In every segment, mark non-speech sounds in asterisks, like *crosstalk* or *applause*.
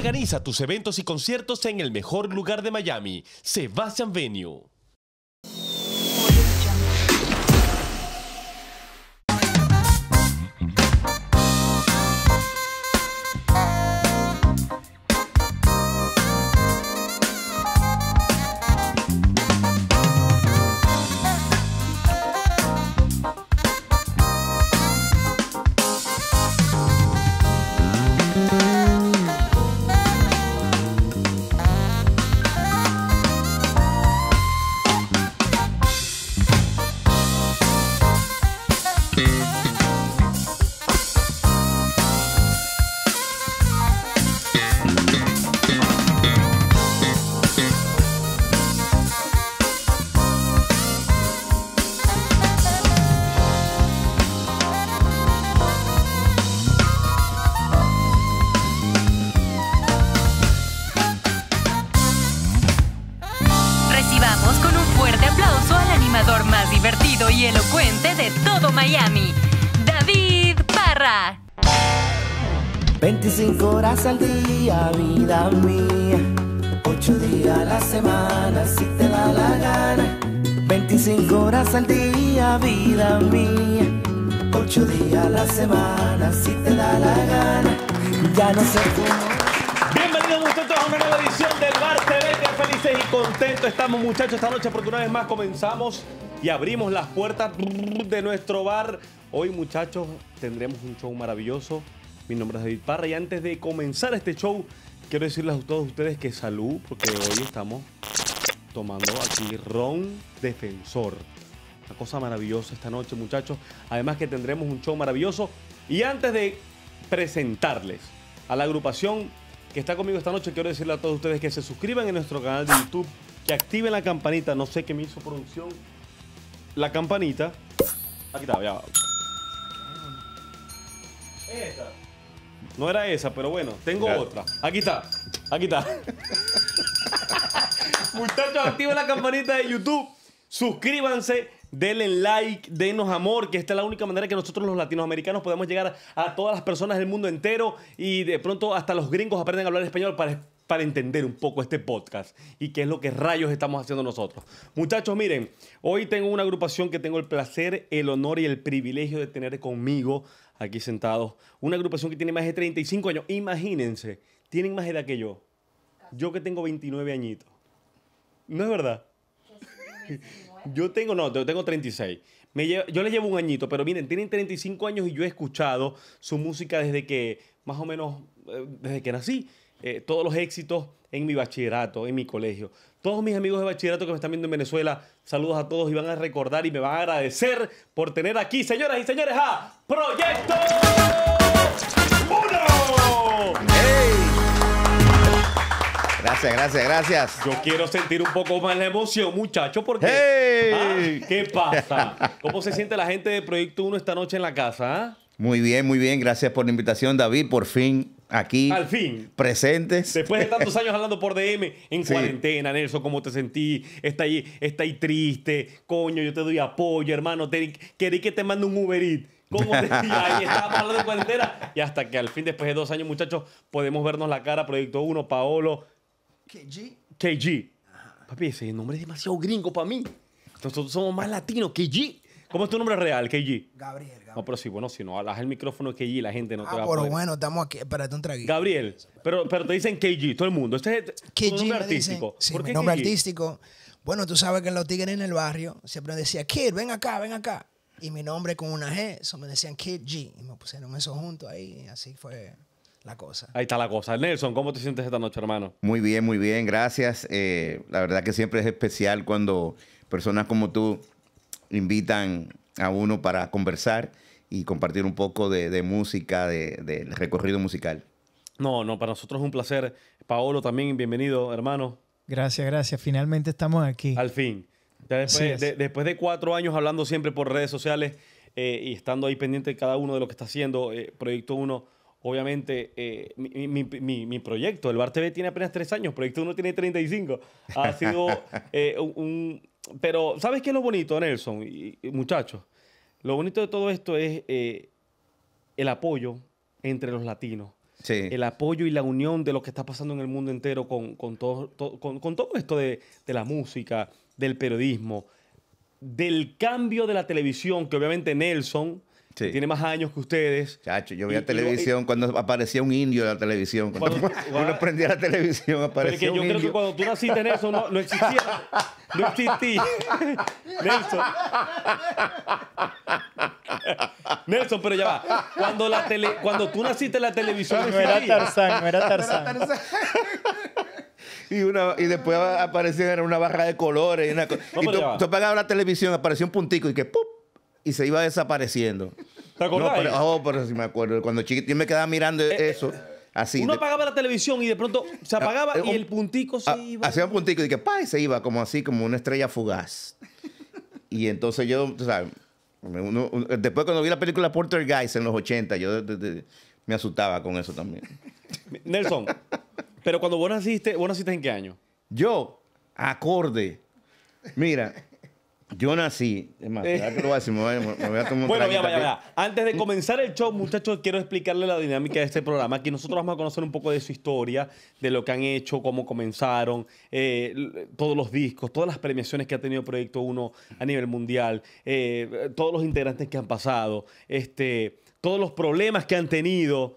Organiza tus eventos y conciertos en el mejor lugar de Miami, Sebastian Venue. muchachos esta noche porque una vez más comenzamos y abrimos las puertas de nuestro bar. Hoy muchachos tendremos un show maravilloso. Mi nombre es David Parra y antes de comenzar este show quiero decirles a todos ustedes que salud porque hoy estamos tomando aquí ron defensor. Una cosa maravillosa esta noche muchachos. Además que tendremos un show maravilloso. Y antes de presentarles a la agrupación que está conmigo esta noche, quiero decirle a todos ustedes que se suscriban en nuestro canal de YouTube activen la campanita. No sé qué me hizo producción. La campanita. Aquí está, ya Esta. No era esa, pero bueno, tengo otra. Aquí está, aquí está. *laughs* Muchachos, activen la campanita de YouTube. Suscríbanse denle like, denos amor, que esta es la única manera que nosotros los latinoamericanos podemos llegar a todas las personas del mundo entero y de pronto hasta los gringos aprenden a hablar español para para entender un poco este podcast y qué es lo que rayos estamos haciendo nosotros. Muchachos, miren, hoy tengo una agrupación que tengo el placer, el honor y el privilegio de tener conmigo aquí sentados. Una agrupación que tiene más de 35 años. Imagínense, tienen más edad que yo. Yo que tengo 29 añitos. ¿No es verdad? Yo ¿eh? tengo, no, yo tengo 36. Me yo les llevo un añito, pero miren, tienen 35 años y yo he escuchado su música desde que, más o menos, eh, desde que nací. Eh, todos los éxitos en mi bachillerato, en mi colegio. Todos mis amigos de bachillerato que me están viendo en Venezuela, saludos a todos y van a recordar y me van a agradecer por tener aquí, señoras y señores, a Proyecto 1. Gracias, gracias, gracias. Yo quiero sentir un poco más la emoción, muchachos, porque... Ah, ¿Qué pasa? ¿Cómo se siente la gente de Proyecto 1 esta noche en la casa? Ah? Muy bien, muy bien. Gracias por la invitación, David. Por fin aquí. Al fin. Presentes. Después de tantos años hablando por DM, en *laughs* cuarentena, Nelson, ¿cómo te sentí? Está ahí, está ahí triste. Coño, yo te doy apoyo, hermano. Te, querí que te mande un Uber Eats. ¿Cómo te *laughs* Ahí está hablando de cuarentena. Y hasta que al fin, después de dos años, muchachos, podemos vernos la cara. Proyecto 1, Paolo. KG. KG. Papi, ese nombre es demasiado gringo para mí. Nosotros somos más latinos. KG. ¿Cómo es tu nombre real, KG? Gabriel. No, pero sí, bueno, si no hablas el micrófono KG, la gente no ah, te va a pero bueno, estamos aquí. Espérate un traguito. Gabriel, pero, pero te dicen KG, todo el mundo. Este es nombre artístico. sí, mi nombre artístico. Bueno, tú sabes que los tigres en el barrio siempre decía, Kid, ven acá, ven acá. Y mi nombre con una G, eso me decían Kid G. Y me pusieron eso junto ahí, así fue la cosa. Ahí está la cosa. Nelson, ¿cómo te sientes esta noche, hermano? Muy bien, muy bien, gracias. Eh, la verdad que siempre es especial cuando personas como tú invitan a uno para conversar y compartir un poco de, música, del de recorrido musical. No, no, para nosotros es un placer. Paolo también, bienvenido, hermano. Gracias, gracias. Finalmente estamos aquí. Al fin. después, de, cuatro años hablando siempre por redes sociales eh, y estando ahí pendiente de cada uno de lo que está haciendo, eh, Proyecto 1, obviamente, eh, mi, mi, proyecto, el Bar TV tiene apenas tres años, Proyecto 1 tiene 35. Ha sido *laughs* un, pero, ¿sabes qué es lo bonito, Nelson y, muchachos? Lo bonito de todo esto es eh, el apoyo entre los latinos. Sí. El apoyo y la unión de lo que está pasando en el mundo entero con, con, todo, con, todo, esto de, de, la música, del periodismo, del cambio de la televisión, que obviamente Nelson, tiene más años que ustedes. Chacho, yo veía televisión cuando aparecía un indio en la televisión. Cuando, *laughs* uno prendía la televisión aparecía un indio. yo creo que cuando tú naciste Nelson, no existía. *laughs* No Nelson. Nelson, pero ya va. Cuando, la tele, cuando tú naciste en la televisión. No era Tarzán, era Tarzán. *laughs* Y, una, y después aparecía una barra de colores. Y, una, tú, pegabas la televisión, apareció un puntico y que ¡pum! Y se iba desapareciendo. ¿Te acuerdas? No, pero, oh, pero sí me acuerdo. Cuando chiquito, yo me quedaba mirando eh, eso. Uno apagaba la televisión y de pronto se ah, apagaba eh, y el puntico se ah, iba. Hacía un puntico y que pa, se iba como así, como una estrella fugaz. y entonces yo, o sea, después cuando vi la película Porter Guys en los 80, yo me asustaba con eso también. Nelson, pero cuando vos naciste, ¿vos naciste en qué año? Yo, acorde. Mira, yo nací, es más, eh. me voy, a tomar un Bueno, ya, ya, Antes de comenzar el show, muchachos, quiero explicarle la dinámica de este programa. Aquí nosotros vamos a conocer un poco de su historia, de lo que han hecho, cómo comenzaron, eh, todos los discos, todas las premiaciones que ha tenido Proyecto 1 a nivel mundial, eh, todos los integrantes que han pasado, este, todos los problemas que han tenido.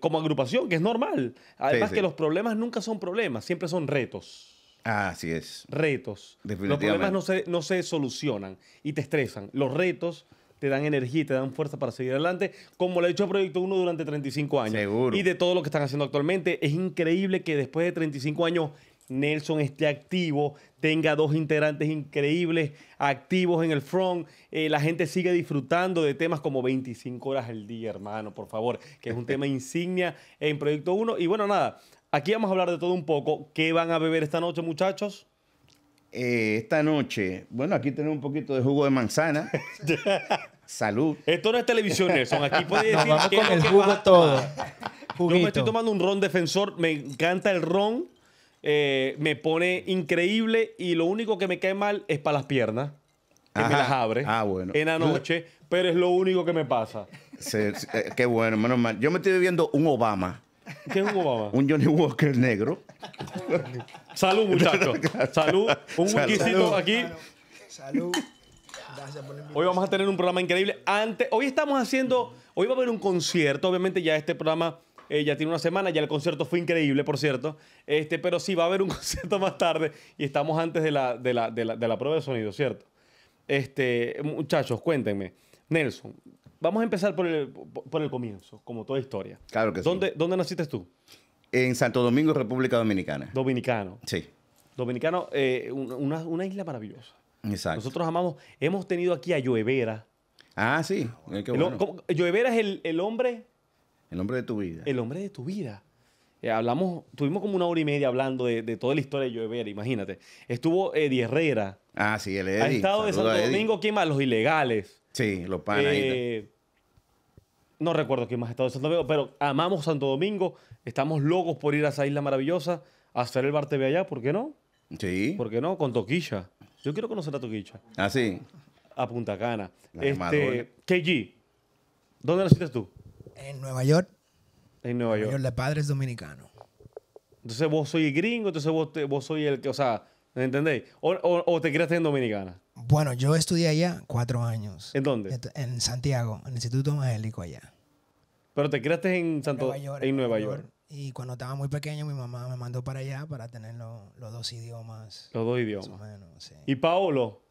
como agrupación, que es normal. Además que los problemas nunca son problemas, siempre son retos. Ah, así es. Retos. Los problemas no se, no se solucionan y te estresan. Los retos te dan energía y te dan fuerza para seguir adelante, como lo ha hecho Proyecto 1 durante 35 años. Seguro. Y de todo lo que están haciendo actualmente, es increíble que después de 35 años Nelson esté activo, tenga dos integrantes increíbles, activos en el front, eh, la gente sigue disfrutando de temas como 25 horas al día, hermano, por favor, que es un tema *laughs* insignia en Proyecto 1. Y bueno, nada, Aquí vamos a hablar de todo un poco. ¿Qué van a beber esta noche, muchachos? Eh, esta noche, bueno, aquí tenemos un poquito de jugo de manzana. *laughs* Salud. Esto no es televisión, Nelson. Aquí puede decir vamos con el jugo todo. Yo me estoy tomando un ron defensor. Me encanta el ron. Eh, me pone increíble y lo único que me cae mal es para las piernas. Que me las abre ah, bueno. en la noche, pero es lo único que me pasa. Eh, qué bueno, menos mal. Yo me estoy bebiendo un Obama. ¿Qué es un Obama? Un Johnny Walker negro. Salud, muchachos. *laughs* Salud. Un aquí. Salud. Gracias hoy vamos a tener un programa increíble. Antes, hoy estamos haciendo, hoy va a haber un concierto. Obviamente ya este programa eh, ya tiene una semana, ya el concierto fue increíble, por cierto. Este, pero sí va a haber un *laughs* concierto más tarde y estamos antes de la, de la, prueba de sonido, ¿cierto? Este, muchachos, cuéntenme. Nelson, Vamos a empezar por el, comienzo, como toda historia. Claro que sí. ¿Dónde naciste tú? En Santo Domingo, República Dominicana. Dominicano. Sí. Dominicano, eh, una, isla maravillosa. Exacto. Nosotros amamos, hemos tenido aquí a Lloevera. Ah, sí. Eh, qué es el, hombre. El hombre de tu vida. El hombre de tu vida. Eh, hablamos, tuvimos como una hora y media hablando de, toda la historia de Lloevera, imagínate. Estuvo Eddie Herrera. Ah, sí, el Eddie. Ha estado de Santo Domingo, ¿quién más? Los ilegales. Sí, los panas. Eh, no recuerdo quién más ha estado en Santo Domingo, pero amamos Santo Domingo. Estamos locos por ir a esa isla maravillosa, a hacer el bar TV allá, ¿por qué no? Sí. ¿Por qué no? Con Toquilla. Yo quiero conocer a Toquilla. Ah, sí. A Punta Cana. este, KG, ¿dónde naciste tú? En Nueva York. En Nueva, Nueva York. El padre es dominicano. Entonces vos soy gringo, entonces vos, vos soy el que, o sea, ¿me entendéis? O, te criaste en Dominicana. Bueno, yo estudié allá cuatro años. ¿En dónde? En Santiago, en el Instituto Evangélico allá. Pero te criaste en Santo Nueva York, en Nueva York. Y cuando estaba muy pequeño, mi mamá me mandó para allá para tener los dos idiomas. Los dos idiomas. ¿Y Paolo?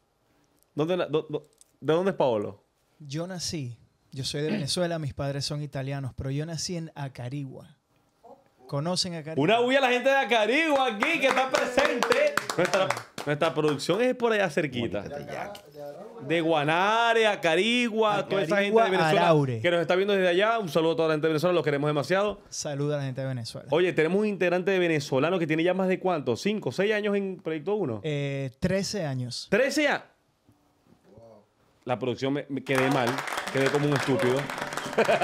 ¿De dónde es Paolo? Yo nací, yo soy de Venezuela, mis padres son italianos, pero yo nací en Acarigua. ¿Conocen Acarigua? Una huya a la gente de Acarigua aquí que está presente. nuestra producción es por allá cerquita de Guanare, a Carigua, a toda esa gente de Venezuela que nos está viendo desde allá. Un saludo a toda la gente de Venezuela, los queremos demasiado. Saluda a la gente de Venezuela. Oye, tenemos un integrante de venezolano que tiene ya más de cuánto, cinco, seis años en Proyecto 1. Eh, trece 13 años. 13 años. La producción me, quedé mal, quedé como un estúpido.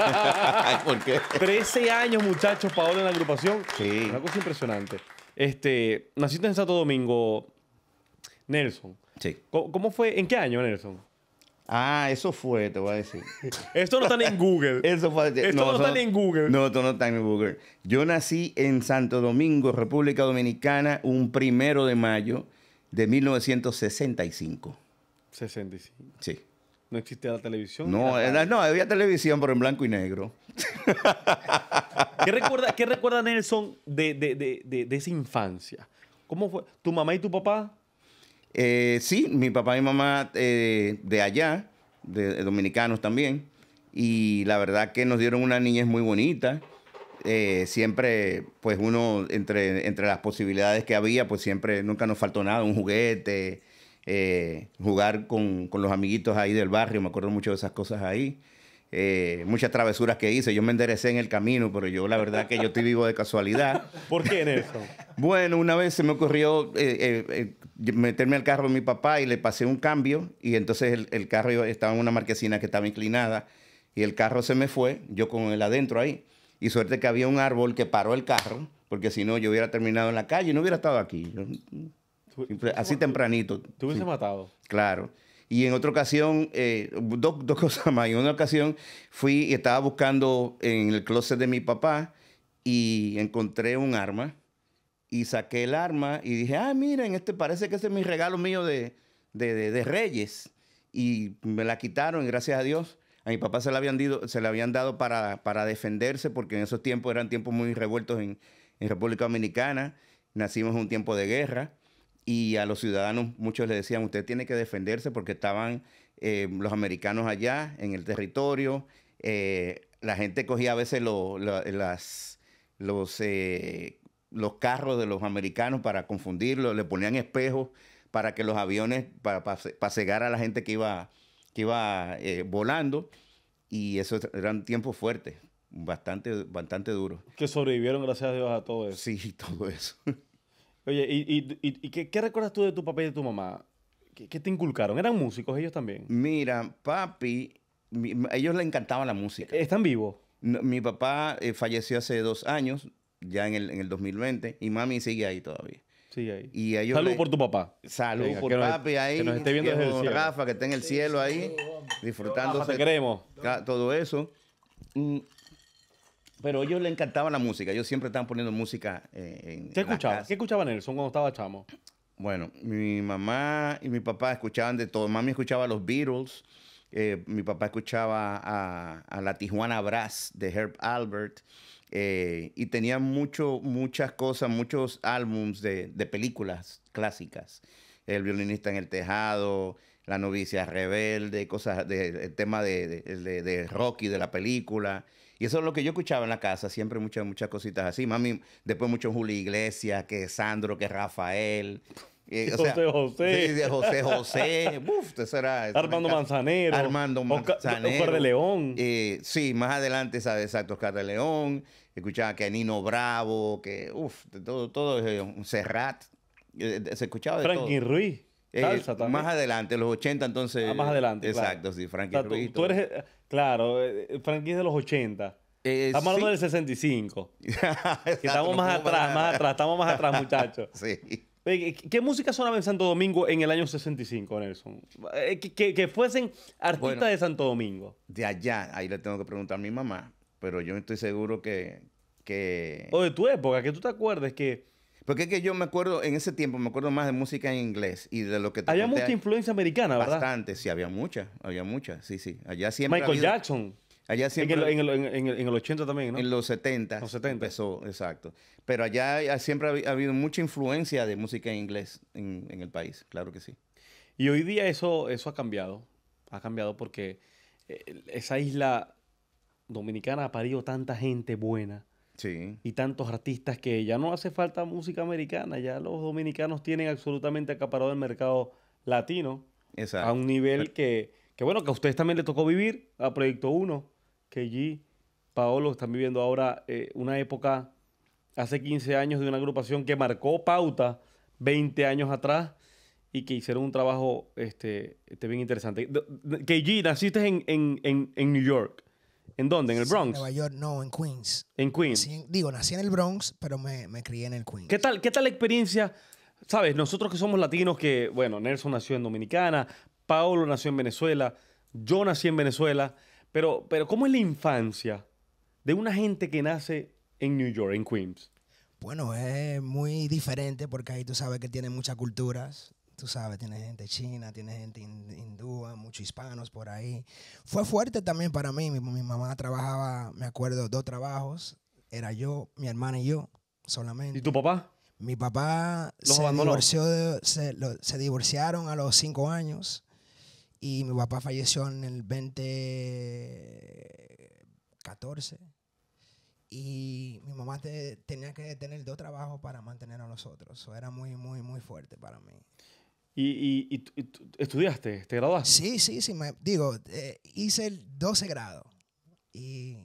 *laughs* ¿Por qué? 13 años, muchachos, Paola en la agrupación. Sí. Una cosa impresionante. Este, naciste en Santo Domingo, Nelson. ¿Cómo, fue? ¿En qué año, Nelson? Ah, eso fue, te voy a decir. *laughs* esto no está en Google. *laughs* esto no, está está en Google. No, esto no está en Google. Yo nací en Santo Domingo, República Dominicana, un primero de mayo de 1965. 65. Sí. No existía la televisión. No, no había televisión, pero en blanco y negro. *laughs* ¿Qué, recuerda, ¿Qué recuerda, Nelson de, de, esa infancia? ¿Cómo fue? ¿Tu mamá y tu papá? Eh, sí, mi papá y mamá eh, de allá, de, dominicanos también, y la verdad que nos dieron una niñez muy bonita. Eh, siempre, pues uno, entre, entre las posibilidades que había, pues siempre, nunca nos faltó nada, un juguete, jugar con, con los amiguitos ahí del barrio, me acuerdo mucho de esas cosas ahí. Eh, muchas travesuras que hice. Yo me enderecé en el camino, pero yo la verdad que yo estoy vivo de casualidad. *laughs* ¿Por qué en eso? bueno, una vez se me ocurrió eh, eh, meterme al carro de mi papá y le pasé un cambio y entonces el, carro estaba en una marquesina que estaba inclinada y el carro se me fue, yo con él adentro ahí. Y suerte que había un árbol que paró el carro, porque si no yo hubiera terminado en la calle y no hubiera estado aquí. así tempranito. Tú hubiese matado. Claro. Y en otra ocasión, eh, dos, *laughs* cosas más. En una ocasión fui y estaba buscando en el closet de mi papá y encontré un arma. Y saqué el arma y dije, ah, miren, este parece que es mi regalo mío de, de, Reyes. Y me la quitaron, gracias a Dios. A mi papá se la habían, se la habían dado para, para defenderse, porque en esos tiempos eran tiempos muy revueltos en, en República Dominicana. Nacimos en un tiempo de guerra y a los ciudadanos muchos les decían, usted tiene que defenderse porque estaban eh, los americanos allá en el territorio, eh, la gente cogía a veces los, eh, los carros de los americanos para confundirlos, le ponían espejos para que los aviones, para, para, cegar a la gente que iba, que iba volando, y esos eran tiempos fuertes, bastante, bastante duros. Que sobrevivieron gracias a Dios a todo eso. Sí, *laughs* todo eso. Oye, ¿y, y, qué, recuerdas tú de tu papá y de tu mamá? ¿Qué, te inculcaron? ¿Eran músicos ellos también? Mira, papi, ellos le encantaba la música. ¿Están vivos? mi papá eh, falleció hace dos años, ya en el, 2020, y mami sigue ahí todavía. Sigue ahí. Y ellos Salud por tu papá. Salud por papi ahí. Que nos esté viendo desde el Rafa, que está en el cielo ahí, disfrutándose. Rafa, Todo eso. Mm, pero a ellos les encantaba la música. Ellos siempre estaban poniendo música eh, en. ¿Qué escuchaba? ¿Qué escuchaba Nelson cuando estaba chamo? Bueno, mi mamá y mi papá escuchaban de todo. Mami escuchaba los Beatles. Eh, mi papá escuchaba a, la Tijuana Brass de Herb Albert. Eh, y tenía mucho, muchas cosas, muchos álbums de, películas clásicas. El violinista en el tejado, La novicia rebelde, cosas del tema de, de, Rocky, de la película. Y eso es lo que yo escuchaba en la casa, siempre muchas, muchas cositas así. Mami, después mucho Julio Iglesias, que Sandro, que Rafael. Eh, *laughs* José José. Sí, José José. Uf, eso era, Armando Manzanero. Armando Manzanero. Oscar de León. Eh, sí, más adelante, ¿sabes? Exacto, Oscar de León. Escuchaba que Nino Bravo, que, Uf, todo, todo eh, Serrat. Eh, se escuchaba de Frankie Ruiz. Más adelante, los 80, entonces. Ah, más adelante. Exacto, sí, Frankie Ruiz. tú eres Claro, eh, es de los 80. Eh, estamos hablando del 65. *laughs* estamos más atrás, más atrás, estamos más atrás, *laughs* muchachos. sí. ¿Qué, música sonaba en Santo Domingo en el año 65, Nelson? Eh, que, que, fuesen artistas de Santo Domingo. De allá, ahí le tengo que preguntar a mi mamá, pero yo estoy seguro que... que... O de tu época, que tú te acuerdes que porque es que yo me acuerdo, en ese tiempo me acuerdo más de música en inglés y de lo que... había mucha influencia americana, ¿verdad? Bastante, sí, había mucha, había mucha, sí, sí. Allá siempre... Michael Jackson. Allá siempre... En el, en, 80 también, ¿no? En los 70. Los 70. Empezó, exacto. Pero allá siempre ha habido mucha influencia de música en inglés en, el país, claro que sí. Y hoy día eso, eso ha cambiado, ha cambiado porque eh, esa isla dominicana ha parido tanta gente buena y tantos artistas que ya no hace falta música americana, ya los dominicanos tienen absolutamente acaparado el mercado latino a un nivel que, bueno, que a ustedes también les tocó vivir, a Proyecto 1, que allí, Paolo están viviendo ahora eh, una época hace 15 años de una agrupación que marcó pauta 20 años atrás y que hicieron un trabajo este, este bien interesante. KG, naciste en, en, en New York. ¿En dónde? ¿En el Bronx? En Nueva York, no, en Queens. ¿En Queens? digo, nací en el Bronx, pero me, crié en el Queens. ¿Qué tal, ¿Qué tal la experiencia? Sabes, nosotros que somos latinos, que, bueno, Nelson nació en Dominicana, Paolo nació en Venezuela, yo nací en Venezuela, pero, pero ¿cómo es la infancia de una gente que nace en New York, en Queens? Bueno, es muy diferente porque ahí tú sabes que tiene muchas culturas, tú sabes, tiene gente china, tiene gente hindúa, muchos hispanos por ahí. Fue fuerte también para mí, mi, mamá trabajaba, me acuerdo, dos trabajos, era yo, mi hermana y yo solamente. ¿Y tu papá? Mi papá se, divorció divorciaron a los cinco años y mi papá falleció en el 2014. Y mi mamá tenía que tener dos trabajos para mantener a nosotros. Eso era muy, muy, muy fuerte para mí. ¿Y, y, y, estudiaste? ¿Te graduaste? Sí, sí, sí. Me, digo, eh, hice el 12 grado y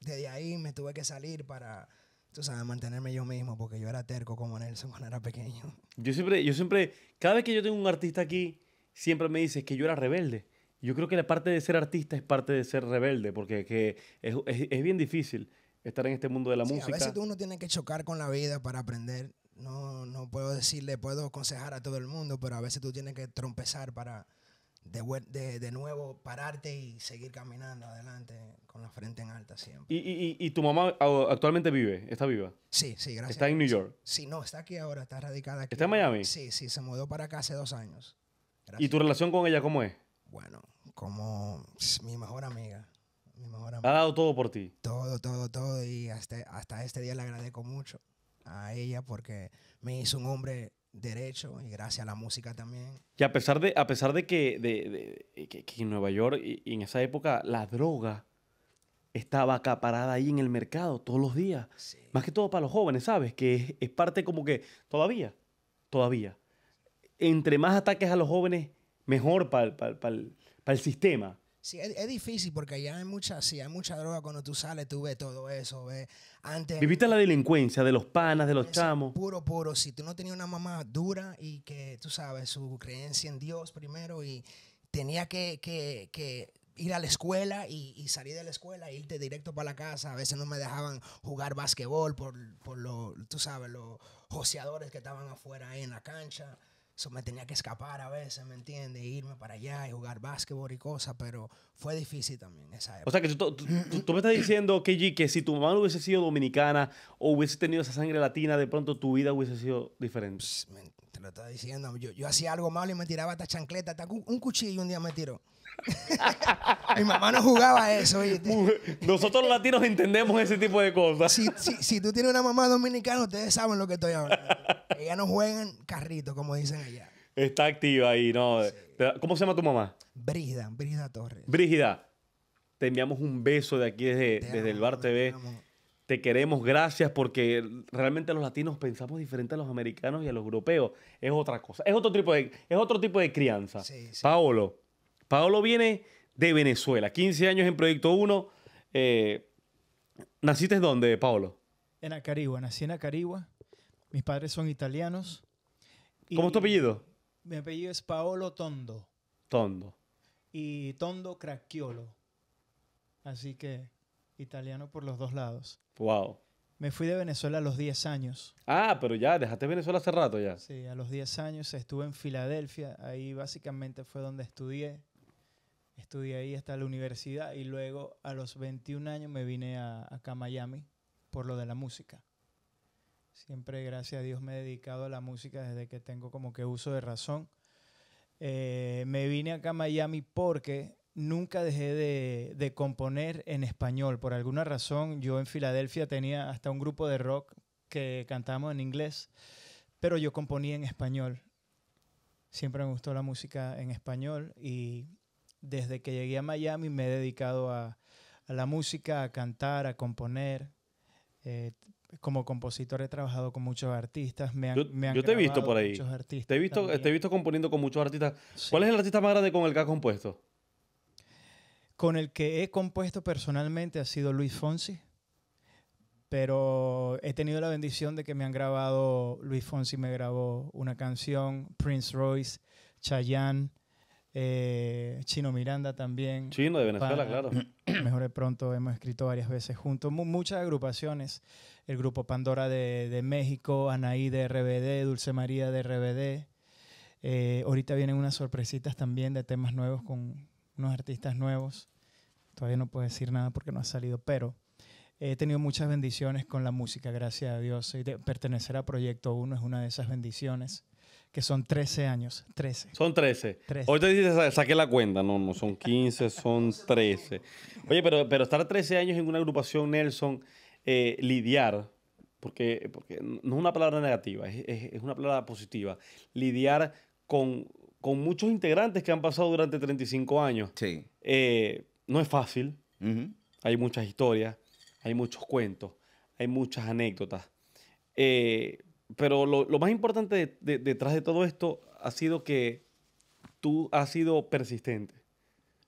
desde ahí me tuve que salir para, tú sabes, mantenerme yo mismo porque yo era terco como Nelson cuando era pequeño. Yo siempre, yo siempre, cada vez que yo tengo un artista aquí, siempre me dice que yo era rebelde. Yo creo que la parte de ser artista es parte de ser rebelde porque que es, es, bien difícil estar en este mundo de la música. A veces uno tiene que chocar con la vida para aprender no, no puedo decirle, puedo aconsejar a todo el mundo, pero a veces tú tienes que trompezar para de, nuevo pararte y seguir caminando adelante con la frente en alta siempre. ¿Y, y, y tu mamá actualmente vive? ¿Está viva? Sí, sí, gracias. ¿Está en New York? Sí, no, está aquí ahora, está radicada aquí. ¿Está en Miami? Sí, sí, se mudó para acá hace dos años. ¿Y tu relación con ella cómo es? Bueno, como mi mejor amiga. Mi mejor amiga. ¿Ha dado todo por ti? Todo, todo, todo. Y hasta, hasta este día le agradezco mucho a ella porque me hizo un hombre derecho y gracias a la música también. Y a pesar de, a pesar de, que, de, en Nueva York y, en esa época la droga estaba acaparada ahí en el mercado todos los días, más que todo para los jóvenes, ¿sabes? Que es, parte como que todavía, todavía. Entre más ataques a los jóvenes, mejor para, para el sistema. Sí, es, difícil porque ya hay mucha, sí, hay mucha droga. Cuando tú sales, tú ves todo eso. Ves. Antes, Viviste la delincuencia de los panas, de los chamos. Puro, puro. Si tú no tenías una mamá dura y que, tú sabes, su creencia en Dios primero y tenía que, ir a la escuela y, salir de la escuela, irte directo para la casa. A veces no me dejaban jugar básquetbol por, por los, tú sabes, los joseadores que estaban afuera en la cancha. So me tenía que escapar a veces, ¿me entiendes? Irme para allá y jugar básquetbol y cosas, pero fue difícil también esa época. O sea, que tú, me estás diciendo, KG, que si tu mamá no hubiese sido dominicana o hubiese tenido esa sangre latina, de pronto tu vida hubiese sido diferente. te lo estás diciendo. Yo, hacía algo malo y me tiraba esta chancleta, un cuchillo un día me tiró. *laughs* Mi mamá no jugaba eso. Nosotros los latinos entendemos ese tipo de cosas. Si, si, tú tienes una mamá dominicana, ustedes saben lo que estoy hablando. Ella no juega en carrito, como dicen allá. Está activa ahí, ¿no? ¿Cómo se llama tu mamá? Brígida, Brígida Torres. Brígida, te enviamos un beso de aquí desde, el Bar TV. Te, queremos, gracias, porque realmente los latinos pensamos diferente a los americanos y a los europeos. Es otra cosa, es otro tipo de, es otro tipo de crianza. Paolo, Paolo viene de Venezuela, 15 años en Proyecto 1. Eh, ¿Naciste dónde, Paolo? En Acarigua, nací en Acarigua. Mis padres son italianos. ¿Cómo es tu apellido? Mi apellido es Paolo Tondo. Tondo. Y Tondo Cracchiolo. Así que italiano por los dos lados. Wow. Me fui de Venezuela a los 10 años. Ah, pero ya, dejaste Venezuela hace rato ya. Sí, a los 10 años estuve en Filadelfia. Ahí básicamente fue donde estudié. Estudié ahí hasta la universidad y luego a los 21 años me vine acá a Miami por lo de la música. Siempre, gracias a Dios, me he dedicado a la música desde que tengo como que uso de razón. Eh, me vine acá a Miami porque nunca dejé de, de, componer en español. Por alguna razón, yo en Filadelfia tenía hasta un grupo de rock que cantábamos en inglés, pero yo componía en español. Siempre me gustó la música en español y desde que llegué a Miami me he dedicado a, la música, a cantar, a componer. Eh, como compositor he trabajado con muchos artistas. Me han, yo, me te he visto por ahí. Artistas te, he visto, he visto componiendo con muchos artistas. ¿Cuál es el artista más grande con el que has compuesto? Con el que he compuesto personalmente ha sido Luis Fonsi. Pero he tenido la bendición de que me han grabado, Luis Fonsi me grabó una canción, Prince Royce, Chayanne, eh, Chino Miranda también. Chino de Venezuela, claro. *clears throat* Mejor de pronto hemos escrito varias veces juntos. muchas agrupaciones. El grupo Pandora de, México, Anaí de RBD, Dulce María de RBD. Eh, ahorita vienen unas sorpresitas también de temas nuevos con unos artistas nuevos. Todavía no puedo decir nada porque no ha salido, pero he tenido muchas bendiciones con la música, gracias a Dios. Y pertenecer a Proyecto 1 es una de esas bendiciones que son 13 años. 13. Son 13. 13. Ahorita dices, saqué la cuenta. No, no, son 15, son 13. Oye, pero, pero estar 13 años en una agrupación, Nelson, eh, lidiar, porque, porque no es una palabra negativa, es, una palabra positiva. Lidiar con, muchos integrantes que han pasado durante 35 años. Sí. Eh, no es fácil. Hay muchas historias, hay muchos cuentos, hay muchas anécdotas. Eh, pero lo, más importante detrás de todo esto ha sido que tú has sido persistente.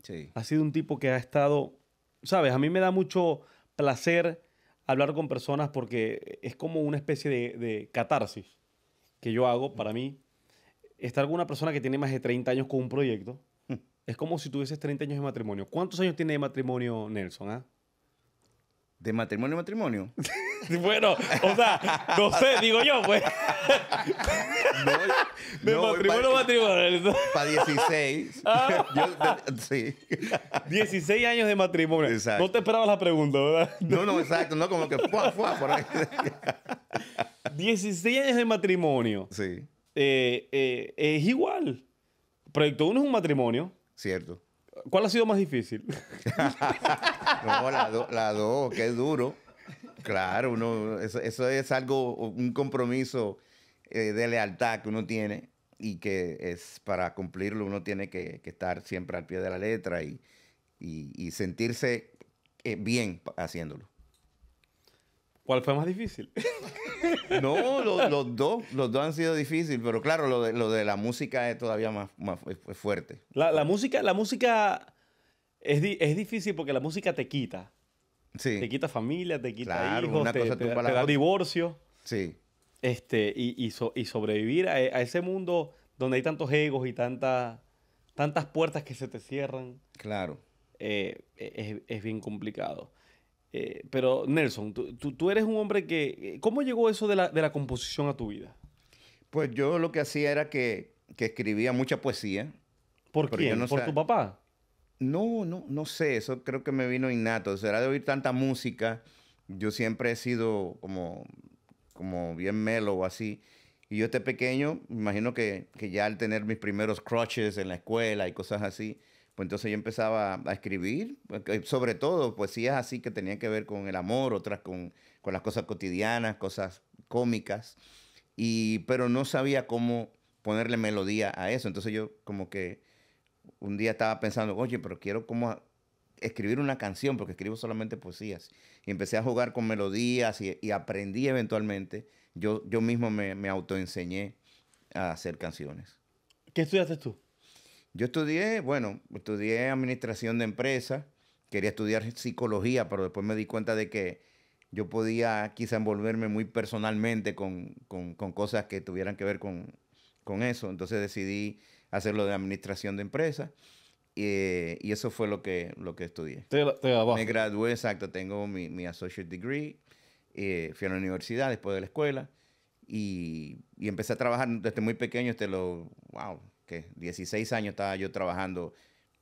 Sí. Has sido un tipo que ha estado, sabes, a mí me da mucho placer hablar con personas porque es como una especie de, de catarsis que yo hago para mí. Estar con una persona que tiene más de 30 años con un proyecto mm. es como si tuvieses 30 años de matrimonio. ¿Cuántos años tiene de matrimonio Nelson? Ah? De matrimonio a matrimonio. *laughs* bueno, o sea, no sé, digo yo, pues. *laughs* de matrimonio matrimonio. Para *laughs* 16. Ah. sí. 16 años de matrimonio. Exacto. No te esperabas la pregunta, ¿verdad? No, no, exacto, no como que fuá, fuá, por ahí. 16 años de matrimonio. Sí. Eh, eh, es igual. Proyecto 1 es un matrimonio. Cierto. ¿Cuál ha sido más difícil? *laughs* no, la dos, la do, duro. Claro, uno, eso, es algo, un compromiso eh, de lealtad que uno tiene y que es para cumplirlo uno tiene que, estar siempre al pie de la letra y, sentirse eh, bien haciéndolo. ¿Cuál fue más difícil? *laughs* no, los dos, los dos han sido difíciles, pero claro, lo de, la música es todavía más, fuerte. La, música, la música es, difícil porque la música te quita. Sí. Te quita familia, te quita hijos, te, quita divorcio. Sí. Este, y, sobrevivir a, ese mundo donde hay tantos egos y tantas puertas que se te cierran. Claro. Eh, es bien complicado. Eh, pero Nelson, tú, tú, eres un hombre que... Eh, ¿Cómo llegó eso de la, composición a tu vida? Pues yo lo que hacía era que, escribía mucha poesía. ¿Por quién? ¿Por tu papá? No, no, no sé. Eso creo que me vino innato. Será de oír tanta música. Yo siempre he sido como, como bien melo o así. Y yo este pequeño, imagino que, ya al tener mis primeros crutches en la escuela y cosas así, pues entonces yo empezaba a escribir, pues, sobre todo poesías así que tenían que ver con el amor, otras con, las cosas cotidianas, cosas cómicas, y, pero no sabía cómo ponerle melodía a eso. Entonces yo como que un día estaba pensando, oye, pero quiero como escribir una canción, porque escribo solamente poesías. Y empecé a jugar con melodías y, aprendí eventualmente. Yo, yo mismo me, me autoenseñé a hacer canciones. ¿Qué estudiaste tú? Yo estudié, bueno, estudié administración de empresas, quería estudiar psicología, pero después me di cuenta de que yo podía quizá envolverme muy personalmente con, cosas que tuvieran que ver con, eso. Entonces decidí hacerlo de administración de empresas. y, eso fue lo que, lo que estudié. Te, me gradué, exacto. Tengo mi, mi associate degree. Eh, fui a la universidad después de la escuela. Y, empecé a trabajar desde muy pequeño, Este lo... wow, 16 años estaba yo trabajando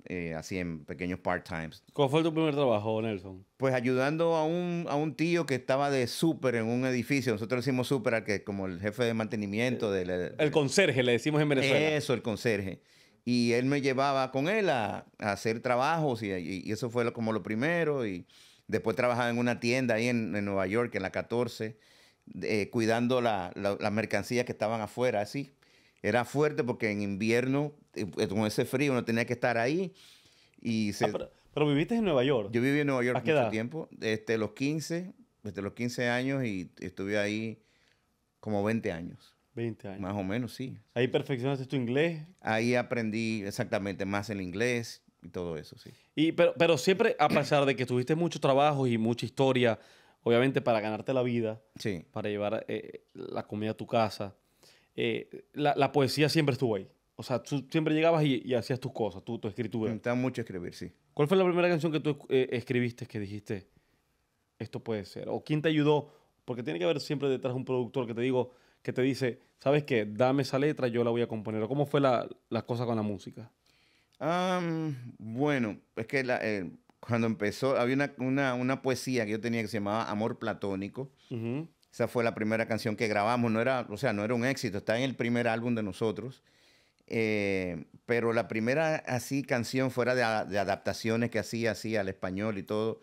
eh, así en pequeños part-times. ¿Cuál fue tu primer trabajo, Nelson? Pues ayudando a un, tío que estaba de súper en un edificio. Nosotros decimos súper al que como el jefe de mantenimiento. del el conserje, le decimos en Venezuela. Eso, el conserje. Y él me llevaba con él a, hacer trabajos y, eso fue como lo primero. Y después trabajaba en una tienda ahí en, Nueva York, en la 14, cuidando las mercancías que estaban afuera, así era fuerte porque en invierno, eh, pues, con ese frío, uno tenía que estar ahí. Y ah, pero, viviste en Nueva York. Yo viví en Nueva York mucho tiempo, este, desde los 15, desde los 15 años y estuve ahí como 20 años. 20 años. Más o menos, sí. Ahí perfeccionaste tu inglés. Ahí aprendí exactamente más el inglés y todo eso, sí. Y, pero, pero siempre, a pesar de que tuviste mucho trabajo y mucha historia, obviamente para ganarte la vida, para llevar eh, la comida a tu casa, eh, la, poesía siempre estuvo ahí. O sea, tú siempre llegabas y, hacías tus cosas, tu, tu escritura. Me mm, dan mucho escribir, sí. ¿Cuál fue la primera canción que tú eh, escribiste que dijiste, esto puede ser? ¿O quién te ayudó? Porque tiene que haber siempre detrás un productor que te digo, que te dice, ¿sabes qué? Dame esa letra, yo la voy a componer. ¿O ¿Cómo fue la, cosa con la música? bueno, es que eh, cuando empezó, había una, poesía que yo tenía que se llamaba Amor Platónico. Esa fue la primera canción que grabamos. No era, o sea, no era un éxito. Está en el primer álbum de nosotros. Eh, pero la primera así canción fuera de, adaptaciones que hacía así al español y todo.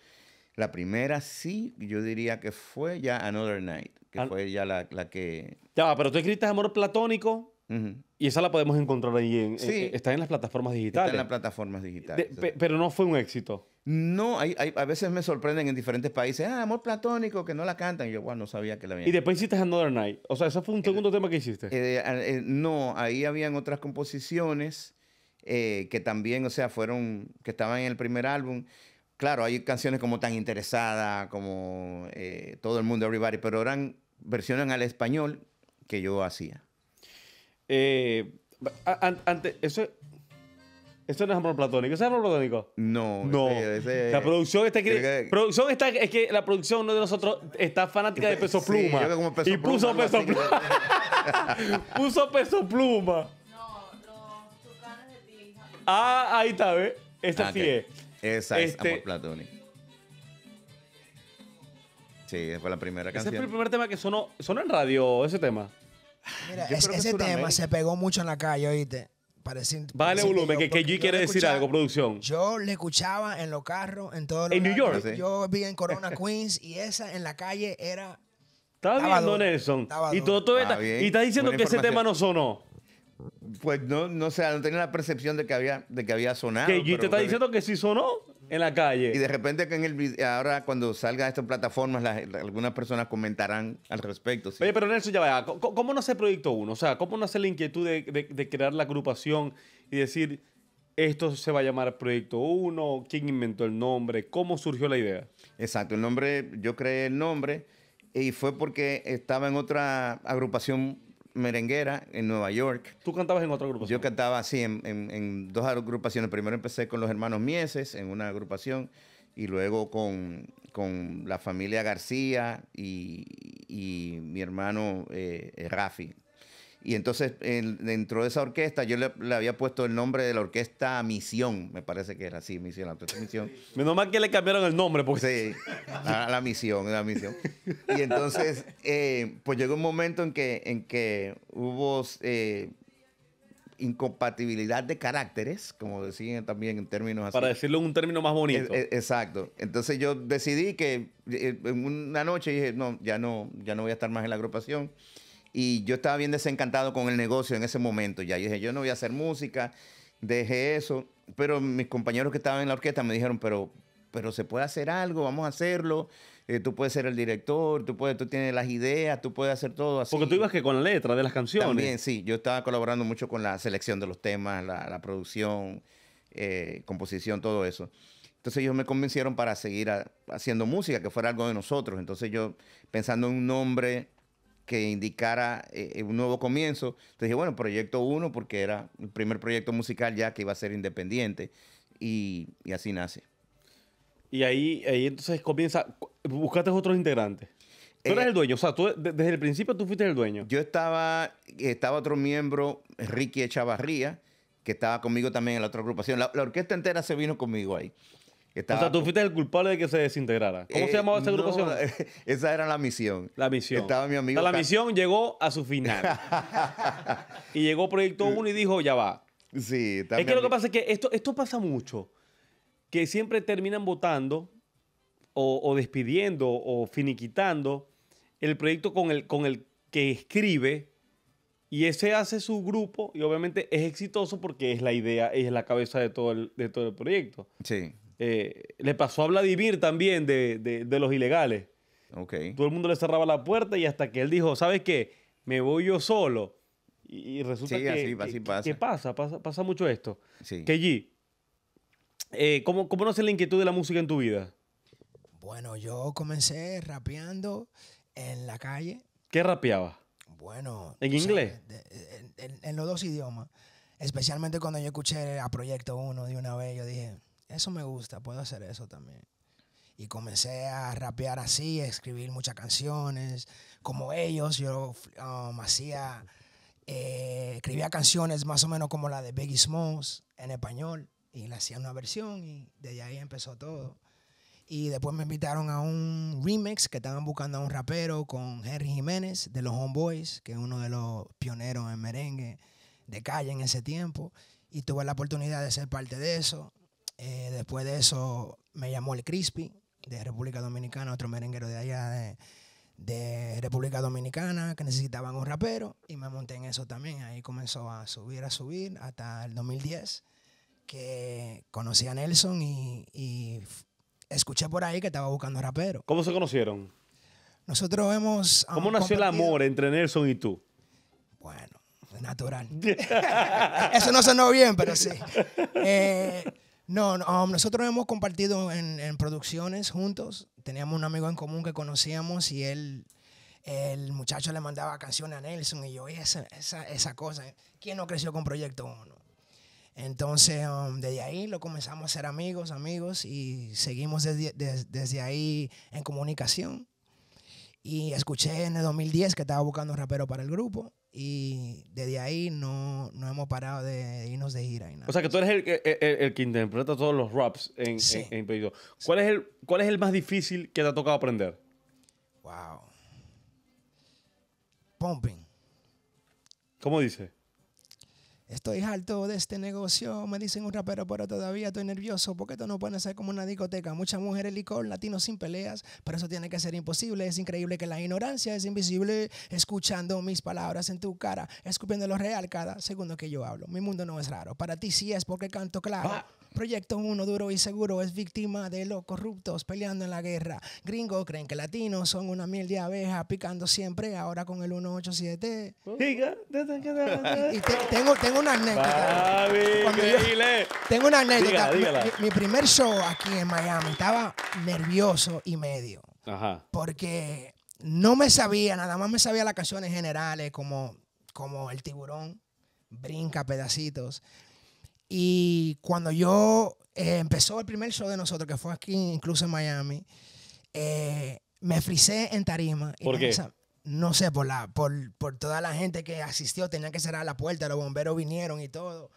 La primera sí, yo diría que fue ya Another Night, que fue ya la, la que... Ya, pero tú escribiste Amor Platónico y esa la podemos encontrar ahí. En, está en las plataformas digitales. Está en las plataformas digitales. pero no fue un éxito. No, hay, a veces me sorprenden en diferentes países. Ah, amor platónico, que no la cantan. Y yo, bueno, no sabía que la habían. Y después hiciste Another Night. O sea, ese fue un segundo tema que hiciste. Eh, eh, no, ahí habían otras composiciones eh, que también, o sea, fueron. que estaban en el primer álbum. Claro, hay canciones como Tan Interesada, como Todo el Mundo, Everybody, pero eran versiones al español que yo hacía. Eh, eso, eso no es amor platónico. ¿Eso es amor platónico? No. No. la producción está producción está es que la producción uno de nosotros está fanática de peso pluma. y puso peso pluma. *laughs* puso peso pluma. No, Ah, ahí está, ¿ves? Esa ah, sí es. Este- amor platónico. Sí, fue la primera canción. Ese fue el primer tema que sonó, sonó en radio, ese tema. Mira, es, ese tema se pegó mucho en la calle, oíste. vale volumen, que, quiere decir algo, producción. Yo le escuchaba en los carros, en todos los. En New York. Yo vi en Corona, *laughs* Queens, y esa en la calle era. Estaba viendo, Nelson. Y todo, y está diciendo que ese tema no sonó. Pues no, no sé, no tenía la percepción de que había, de que había sonado. Que G te está diciendo que sí sonó en la calle. Y de repente que en el ahora cuando salga estas plataformas, algunas personas comentarán al respecto. Oye, pero Nelson, ya vaya, ¿cómo, cómo nace Proyecto 1? O sea, ¿cómo no hace la inquietud de, de, crear la agrupación y decir, esto se va a llamar Proyecto 1? ¿Quién inventó el nombre? ¿Cómo surgió la idea? Exacto, el nombre, yo creé el nombre y fue porque estaba en otra agrupación merenguera en Nueva York. ¿Tú cantabas en otra agrupación? Yo cantaba así en, dos agrupaciones. Primero empecé con los hermanos Mieses en una agrupación y luego con, con la familia García y, mi hermano eh, eh, Rafi. Y entonces dentro de esa orquesta yo le, había puesto el nombre de la orquesta Misión, me parece que era así, Misión, la orquesta Misión. *laughs* Menos mal que le cambiaron el nombre, porque... Sí, la, la Misión, la Misión. Y entonces, eh, pues llegó un momento en que, en que hubo eh, incompatibilidad de caracteres, como decían también en términos así. Para decirlo en un término más bonito. exacto. Entonces yo decidí que eh, en una noche dije, no, ya no, ya no voy a estar más en la agrupación y yo estaba bien desencantado con el negocio en ese momento ya. Yo dije, yo no voy a hacer música, dejé eso, pero mis compañeros que estaban en la orquesta me dijeron, pero, pero se puede hacer algo, vamos a hacerlo. Eh, tú puedes ser el director, tú, puedes, tú tienes las ideas, tú puedes hacer todo Porque tú ibas que con la letra de las canciones. También, sí. Yo estaba colaborando mucho con la selección de los temas, la, producción, eh, composición, todo eso. Entonces ellos me convencieron para seguir haciendo música, que fuera algo de nosotros. Entonces yo, pensando en un nombre que indicara eh, un nuevo comienzo. Entonces dije, bueno, proyecto uno, porque era el primer proyecto musical ya que iba a ser independiente, y, y así nace. Y ahí, ahí entonces comienza, buscaste otros integrantes. Tú eres eh, el dueño, o sea, tú, desde el principio tú fuiste el dueño. Yo estaba, estaba otro miembro, Ricky Echavarría, que estaba conmigo también en la otra agrupación. la orquesta entera se vino conmigo ahí o sea, tú fuiste el culpable de que se desintegrara. ¿Cómo se eh, llamaba esa agrupación? *laughs* esa era la misión. La misión. Estaba mi amigo. la misión llegó a su final. *laughs* y llegó Proyecto 1 y dijo, ya va. Sí, también. Es que lo que pasa es que esto, esto pasa mucho. Que siempre terminan votando o, despidiendo o finiquitando el proyecto con el, con el que escribe y ese hace su grupo y obviamente es exitoso porque es la idea, es la cabeza de todo el, de todo el proyecto. Sí. Eh, le pasó a Vladivir también de, de, de, los ilegales. Okay. Todo el mundo le cerraba la puerta y hasta que él dijo, ¿sabes qué? Me voy yo solo. Y, resulta que, así, pasa. ¿Qué pasa, pasa, mucho esto. Sí. Que eh, ¿cómo, ¿cómo nace la inquietud de la música en tu vida? Bueno, yo comencé rapeando en la calle. ¿Qué rapeaba? Bueno. ¿En inglés? en, en los dos idiomas. Especialmente cuando yo escuché a Proyecto 1 de una vez, yo dije, eso me gusta, puedo hacer eso también. Y comencé a rapear así, a escribir muchas canciones. Como ellos, yo me um, hacía, eh, escribía canciones más o menos como la de Biggie Smalls en español. Y le hacía una versión y desde ahí empezó todo. Y después me invitaron a un remix que estaban buscando a un rapero con Henry Jiménez de los Homeboys, que es uno de los pioneros en merengue de calle en ese tiempo. Y tuve la oportunidad de ser parte de eso. Eh, después de eso me llamó el Crispy de República Dominicana, otro merenguero de allá de, República Dominicana que necesitaban un rapero y me monté en eso también. Ahí comenzó a subir, a subir hasta el 2010 que conocí a Nelson y, escuché por ahí que estaba buscando rapero. ¿Cómo se conocieron? Nosotros hemos... ¿Cómo nació el amor entre Nelson y tú? Bueno, natural. *laughs* eso no sonó bien, pero sí. *laughs* Eh, no, um, nosotros hemos compartido en, producciones juntos. Teníamos un amigo en común que conocíamos y él, el muchacho le mandaba canciones a Nelson y yo, esa, esa, cosa, ¿eh? ¿quién no creció con Proyecto 1? Entonces, um, desde ahí lo comenzamos a ser amigos, amigos, y seguimos desde, desde ahí en comunicación. Y escuché en el 2010 que estaba buscando un rapero para el grupo y desde ahí no, hemos parado de, irnos de gira. Y nada. O sea que tú eres el, el, que interpreta todos los raps en, ¿Cuál, es el, ¿Cuál es el más difícil que te ha tocado aprender? Wow. Pumping. ¿Cómo dice? Estoy alto de este negocio, me dicen un rapero, pero todavía estoy nervioso. Porque esto no puede ser como una discoteca. Muchas mujeres, licor, latinos sin peleas, pero eso tiene que ser imposible. Es increíble que la ignorancia es invisible, escuchando mis palabras en tu cara, escupiendo lo real cada segundo que yo hablo. Mi mundo no es raro. Para ti sí es porque canto claro. Ah. Proyecto 1 duro y seguro es víctima de los corruptos peleando en la guerra. Gringos creen que latinos son una miel de abeja picando siempre, ahora con el 187. y tengo, tengo una anécdota. tengo una anécdota. mi, primer show aquí en Miami estaba nervioso y medio. Porque no me sabía, nada más me sabía las canciones generales como, como El tiburón brinca pedacitos. Y cuando yo eh, empezó el primer show de nosotros, que fue aquí incluso en Miami, eh, me frisé en tarima. ¿Por no sé, por, la, por, toda la gente que asistió, tenía que cerrar la puerta, los bomberos vinieron y todo.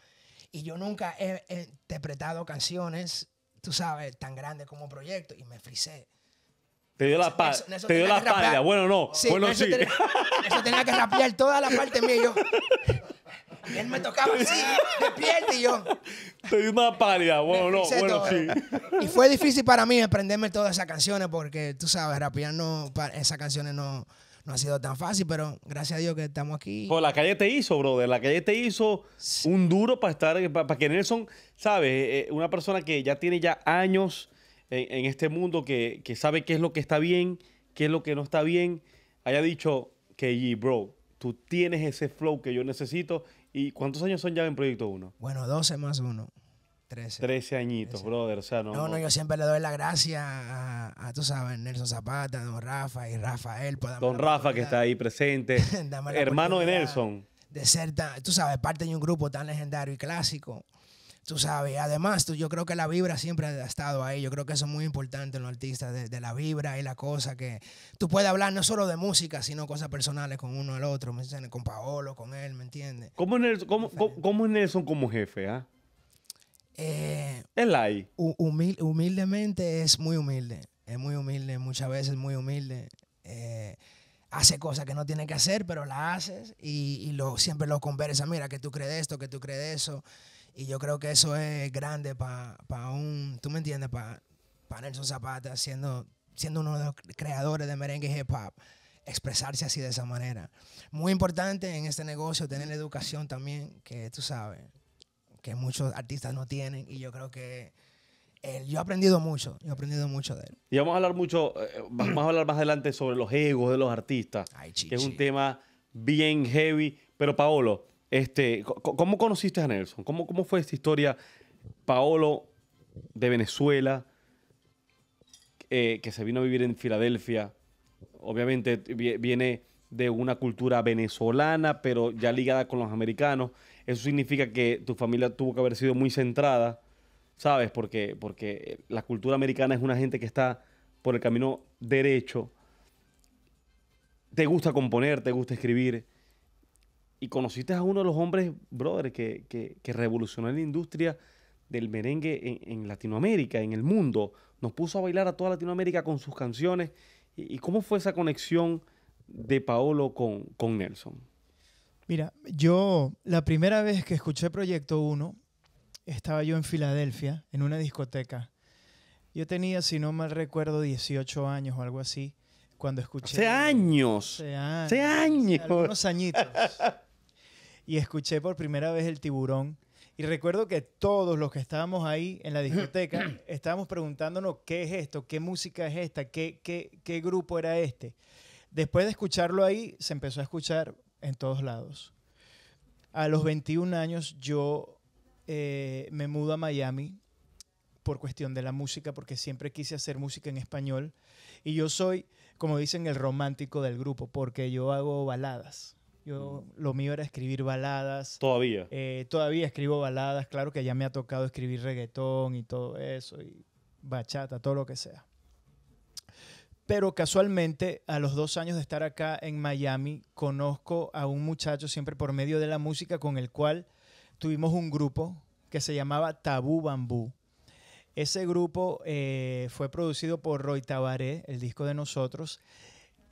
Y yo nunca he, interpretado canciones, tú sabes, tan grandes como proyecto, y me frisé. Te dio la pálida. Te dio la Bueno, no. bueno, sí. Eso tenía que rapear toda la parte mía él me tocaba así, despierta y yo. Te dio una pálida. Bueno, no. Bueno, sí. Y fue difícil para mí aprenderme todas esas canciones porque, tú sabes, rapear no, esas canciones no, no ha sido tan fácil, pero gracias a Dios que estamos aquí. Pues la calle te hizo, brother. La calle te hizo un duro para estar, para, que Nelson, ¿sabes? Eh, eh, una persona que ya tiene ya años en, este mundo que, que, sabe qué es lo que está bien, qué es lo que no está bien, haya dicho que, bro, tú tienes ese flow que yo necesito. ¿Y cuántos años son ya en Proyecto 1? Bueno, 12 más 1. 13. 13 añitos, brother. O sea, no, no, no, yo siempre le doy la gracia a, a tú sabes, Nelson Zapata, don Rafa y Rafael. Pues, don Rafa que está ahí presente. *laughs* Hermano de Nelson. De ser, tú sabes, parte de un grupo tan legendario y clásico. Tú sabes, además, yo creo que la vibra siempre ha estado ahí. Yo creo que eso es muy importante en los artistas, de, la vibra y la cosa que tú puedes hablar no solo de música, sino cosas personales con uno al otro, ¿me Con Paolo, con él, ¿me entiendes? ¿Cómo, cómo, ¿Cómo es Nelson, como jefe? ¿ah? ¿eh? Él ahí. humildemente es muy humilde. Es muy humilde, muchas veces muy humilde. Eh, hace cosas que no tiene que hacer, pero las haces y, lo, siempre lo conversa. Mira, que tú crees esto, que tú crees eso. Y yo creo que eso es grande para pa un, tú me entiendes, para Nelson Zapata, siendo, siendo uno de los creadores de merengue y hip hop, expresarse así de esa manera. Muy importante en este negocio tener educación también, que tú sabes, que muchos artistas no tienen y yo creo que él, eh, yo he aprendido mucho, yo he aprendido mucho de él. Y vamos a hablar mucho, eh, eh, vamos a hablar más adelante sobre los egos de los artistas, que es un tema bien heavy, pero Paolo, este, ¿Cómo conociste a Nelson? ¿Cómo, ¿Cómo fue esta historia? Paolo de Venezuela, eh, que se vino a vivir en Filadelfia, obviamente viene de una cultura venezolana, pero ya ligada con los americanos. Eso significa que tu familia tuvo que haber sido muy centrada, ¿sabes? Porque, porque la cultura americana es una gente que está por el camino derecho. Te gusta componer, te gusta escribir y conociste a uno de los hombres, brother, que, que, que revolucionó la industria del merengue en, Latinoamérica, en el mundo. Nos puso a bailar a toda Latinoamérica con sus canciones. ¿Y, cómo fue esa conexión de Paolo con, con Nelson? Mira, yo la primera vez que escuché Proyecto 1, estaba yo en Filadelfia, en una discoteca. Yo tenía, si no mal recuerdo, 18 años o algo así, cuando escuché... Hace años. Hace años. Hace algunos añitos. *laughs* y escuché por primera vez el tiburón. Y recuerdo que todos los que estábamos ahí en la discoteca *clears throat* estábamos preguntándonos qué es esto, qué música es esta, qué, qué, grupo era este. Después de escucharlo ahí, se empezó a escuchar en todos lados. A los 21 años yo eh, me mudo a Miami por cuestión de la música, porque siempre quise hacer música en español. Y yo soy, como dicen, el romántico del grupo, porque yo hago baladas. Yo, mm. Lo mío era escribir baladas. Todavía. Eh, todavía escribo baladas. Claro que ya me ha tocado escribir reggaetón y todo eso, y bachata, todo lo que sea. Pero casualmente, a los dos años de estar acá en Miami, conozco a un muchacho siempre por medio de la música con el cual tuvimos un grupo que se llamaba Tabú Bambú. Ese grupo eh, fue producido por Roy Tabaré, el disco de nosotros,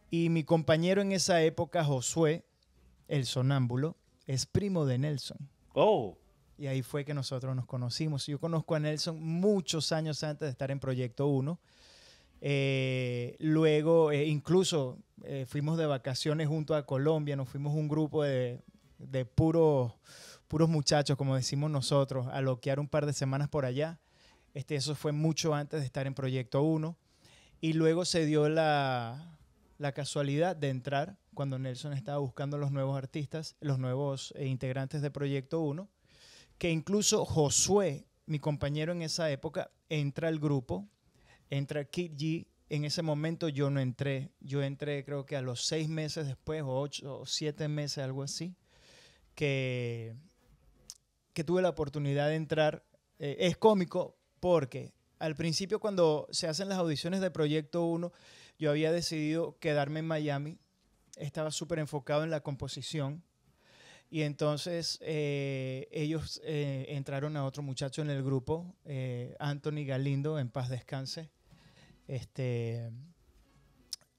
y mi compañero en esa época, Josué, el sonámbulo, es primo de Nelson. Oh. Y ahí fue que nosotros nos conocimos. Yo conozco a Nelson muchos años antes de estar en Proyecto 1. Eh, luego, eh, incluso eh, fuimos de vacaciones junto a Colombia, nos fuimos un grupo de, puros, puros muchachos, como decimos nosotros, a loquear un par de semanas por allá. Este, eso fue mucho antes de estar en Proyecto 1. Y luego se dio la, la casualidad de entrar cuando Nelson estaba buscando los nuevos artistas, los nuevos eh, integrantes de Proyecto 1, que incluso Josué, mi compañero en esa época, entra al grupo, entra Kid G. En ese momento yo no entré, yo entré creo que a los seis meses después, o ocho, o siete meses, algo así, que, que tuve la oportunidad de entrar. Eh, es cómico porque al principio cuando se hacen las audiciones de Proyecto 1, yo había decidido quedarme en Miami estaba súper enfocado en la composición. Y entonces eh, ellos eh, entraron a otro muchacho en el grupo, eh, Anthony Galindo, en paz descanse. Este,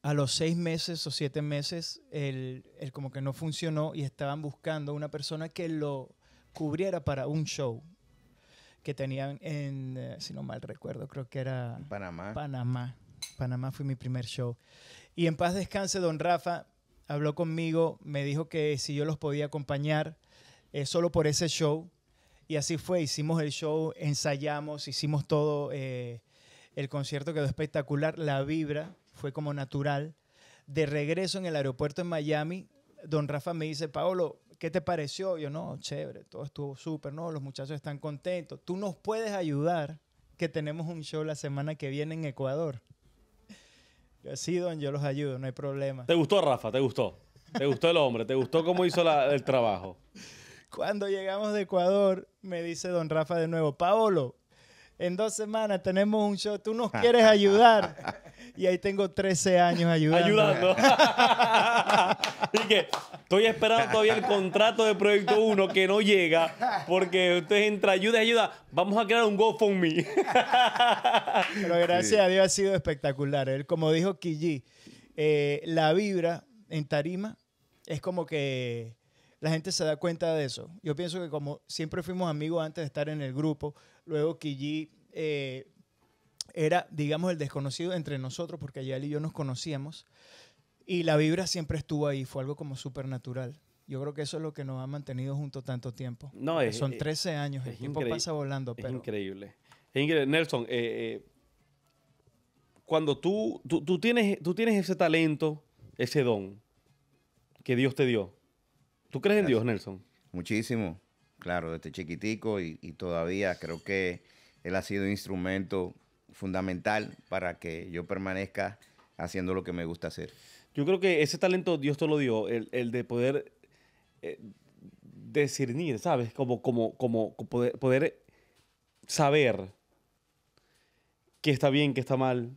a los seis meses o siete meses, él, él, como que no funcionó y estaban buscando una persona que lo cubriera para un show que tenían en, si no mal recuerdo, creo que era Panamá. Panamá. Panamá fue mi primer show. Y en paz descanse, don Rafa, habló conmigo, me dijo que si yo los podía acompañar eh, solo por ese show. Y así fue, hicimos el show, ensayamos, hicimos todo, eh, el concierto quedó espectacular, la vibra fue como natural. De regreso en el aeropuerto en Miami, don Rafa me dice, Paolo, ¿qué te pareció? Yo, no, chévere, todo estuvo súper, no, los muchachos están contentos. Tú nos puedes ayudar, que tenemos un show la semana que viene en Ecuador. Sí, don, yo los ayudo, no hay problema. ¿Te gustó, Rafa? ¿Te gustó? ¿Te gustó el hombre? ¿Te gustó cómo hizo la, el trabajo? Cuando llegamos de Ecuador, me dice don Rafa de nuevo, Paolo, en dos semanas tenemos un show, tú nos *laughs* quieres ayudar. Y ahí tengo 13 años ayudando. Ayudando. *laughs* Así que estoy esperando todavía el contrato de Proyecto 1 que no llega, porque usted entra, ayuda y ayuda, vamos a crear un GoFundMe. *laughs* Pero gracias a Dios ha sido espectacular. Él, como dijo Kiji, eh, la vibra en tarima es como que la gente se da cuenta de eso. Yo pienso que como siempre fuimos amigos antes de estar en el grupo, Luego Kiji eh, era, digamos, el desconocido entre nosotros, porque él y yo nos conocíamos. Y la vibra siempre estuvo ahí, fue algo como supernatural. Yo creo que eso es lo que nos ha mantenido juntos tanto tiempo. No, Son 13 eh, años, el tiempo pasa volando. Pero... Es increíble. Nelson, eh, cuando tú, tú, tienes, tú tienes ese talento, ese don que Dios te dio, ¿tú crees en Dios, Nelson? Muchísimo claro, desde chiquitico y, todavía creo que él ha sido un instrumento fundamental para que yo permanezca haciendo lo que me gusta hacer. Yo creo que ese talento Dios te lo dio, el, de poder eh, discernir, ¿sabes? Como, como, como poder, poder, saber qué está bien, qué está mal,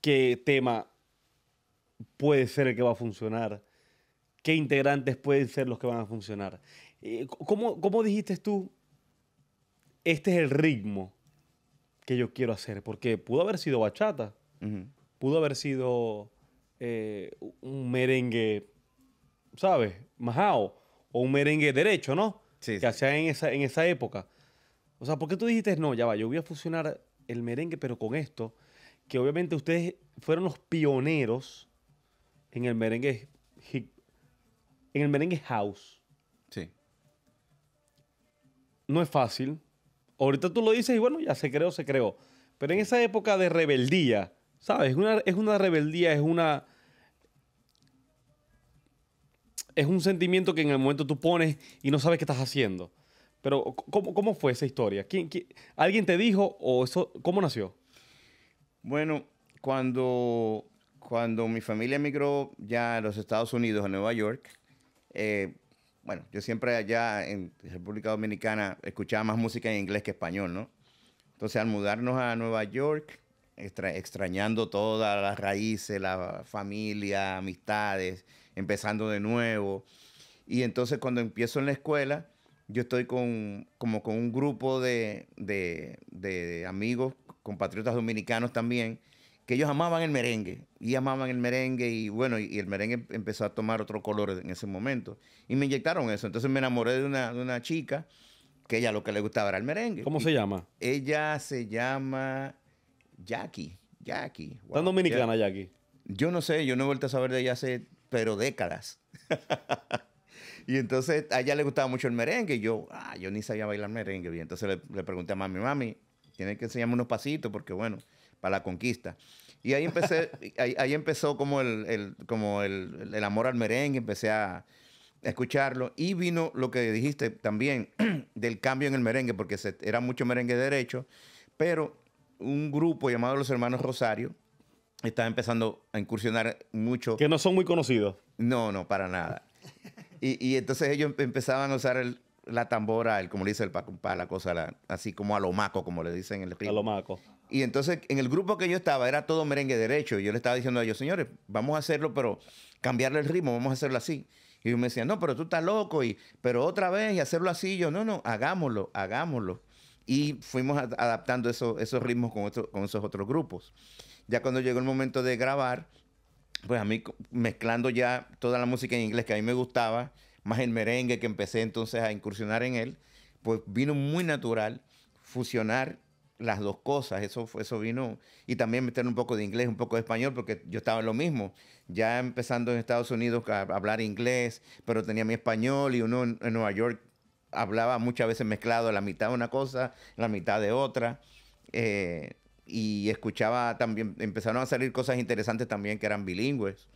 qué tema puede ser el que va a funcionar, qué integrantes pueden ser los que van a funcionar. Eh, ¿Cómo, ¿Cómo dijiste tú, este es el ritmo que yo quiero hacer? Porque pudo haber sido bachata, pudo haber sido eh, un merengue, ¿sabes? Majao, o un merengue derecho, ¿no? Sí, que hacía en esa, en esa época. O sea, ¿por qué tú dijiste, no, ya va, yo voy a fusionar el merengue, pero con esto, que obviamente ustedes fueron los pioneros en el merengue, en el merengue house no es fácil. Ahorita tú lo dices y bueno, ya se creó, se creó. Pero en esa época de rebeldía, ¿sabes? Una, es una rebeldía, es una... Es un sentimiento que en el momento tú pones y no sabes qué estás haciendo. Pero ¿cómo, cómo fue esa historia? alguien te dijo o eso, cómo nació? Bueno, cuando, cuando mi familia emigró ya a los Estados Unidos, a Nueva York, eh, bueno, yo siempre allá en República Dominicana escuchaba más música en inglés que español, ¿no? Entonces al mudarnos a Nueva York, extrañando todas las raíces, la familia, amistades, empezando de nuevo. Y entonces cuando empiezo en la escuela, yo estoy con, como con un grupo de, de amigos, compatriotas dominicanos también, ellos amaban el merengue y amaban el merengue y bueno, y, el merengue em, empezó a tomar otro color en ese momento y me inyectaron eso. Entonces me enamoré de una, de una chica que ella lo que le gustaba era el merengue. ¿Cómo se llama? Ella se llama Jackie. Jackie. dominicana Jackie? Yo no sé, yo no he vuelto a saber de ella hace, pero décadas. *laughs* y entonces a ella le gustaba mucho el merengue. Y yo, ah, yo ni sabía bailar merengue y Entonces le, pregunté a mami, mami, tiene que enseñarme unos pasitos porque, bueno, para la conquista. Y ahí empecé, ahí, empezó como, el, como el, amor al merengue, empecé a escucharlo. Y vino lo que dijiste también *clears throat* del cambio en el merengue, porque era mucho merengue derecho, pero un grupo llamado Los Hermanos Rosario estaba empezando a incursionar mucho. Que no son muy conocidos. No, no, para nada. Y, entonces ellos em, empezaban a usar la tambora, el, como le dice el Pacumpa, la cosa así como a lo maco, como le dicen en el ritmo. A lo maco. Y entonces en el grupo que yo estaba era todo merengue derecho. Y yo le estaba diciendo a ellos, señores, vamos a hacerlo, pero cambiarle el ritmo, vamos a hacerlo así. Y ellos me decían, no, pero tú estás loco, y, pero otra vez y hacerlo así. yo, no, no, hagámoslo, hagámoslo. Y fuimos adaptando esos ritmos con, con esos otros grupos. Ya cuando llegó el momento de grabar, pues a mí mezclando ya toda la música en inglés que a mí me gustaba, más el merengue que empecé entonces a incursionar en él, pues vino muy natural fusionar las dos cosas, eso, eso vino, y también meter un poco de inglés, un poco de español, porque yo estaba en lo mismo, ya empezando en Estados Unidos a hablar inglés, pero tenía mi español y uno en, Nueva York hablaba muchas veces mezclado, la mitad de una cosa, la mitad de otra, eh, y escuchaba también, empezaron a salir cosas interesantes también que eran bilingües.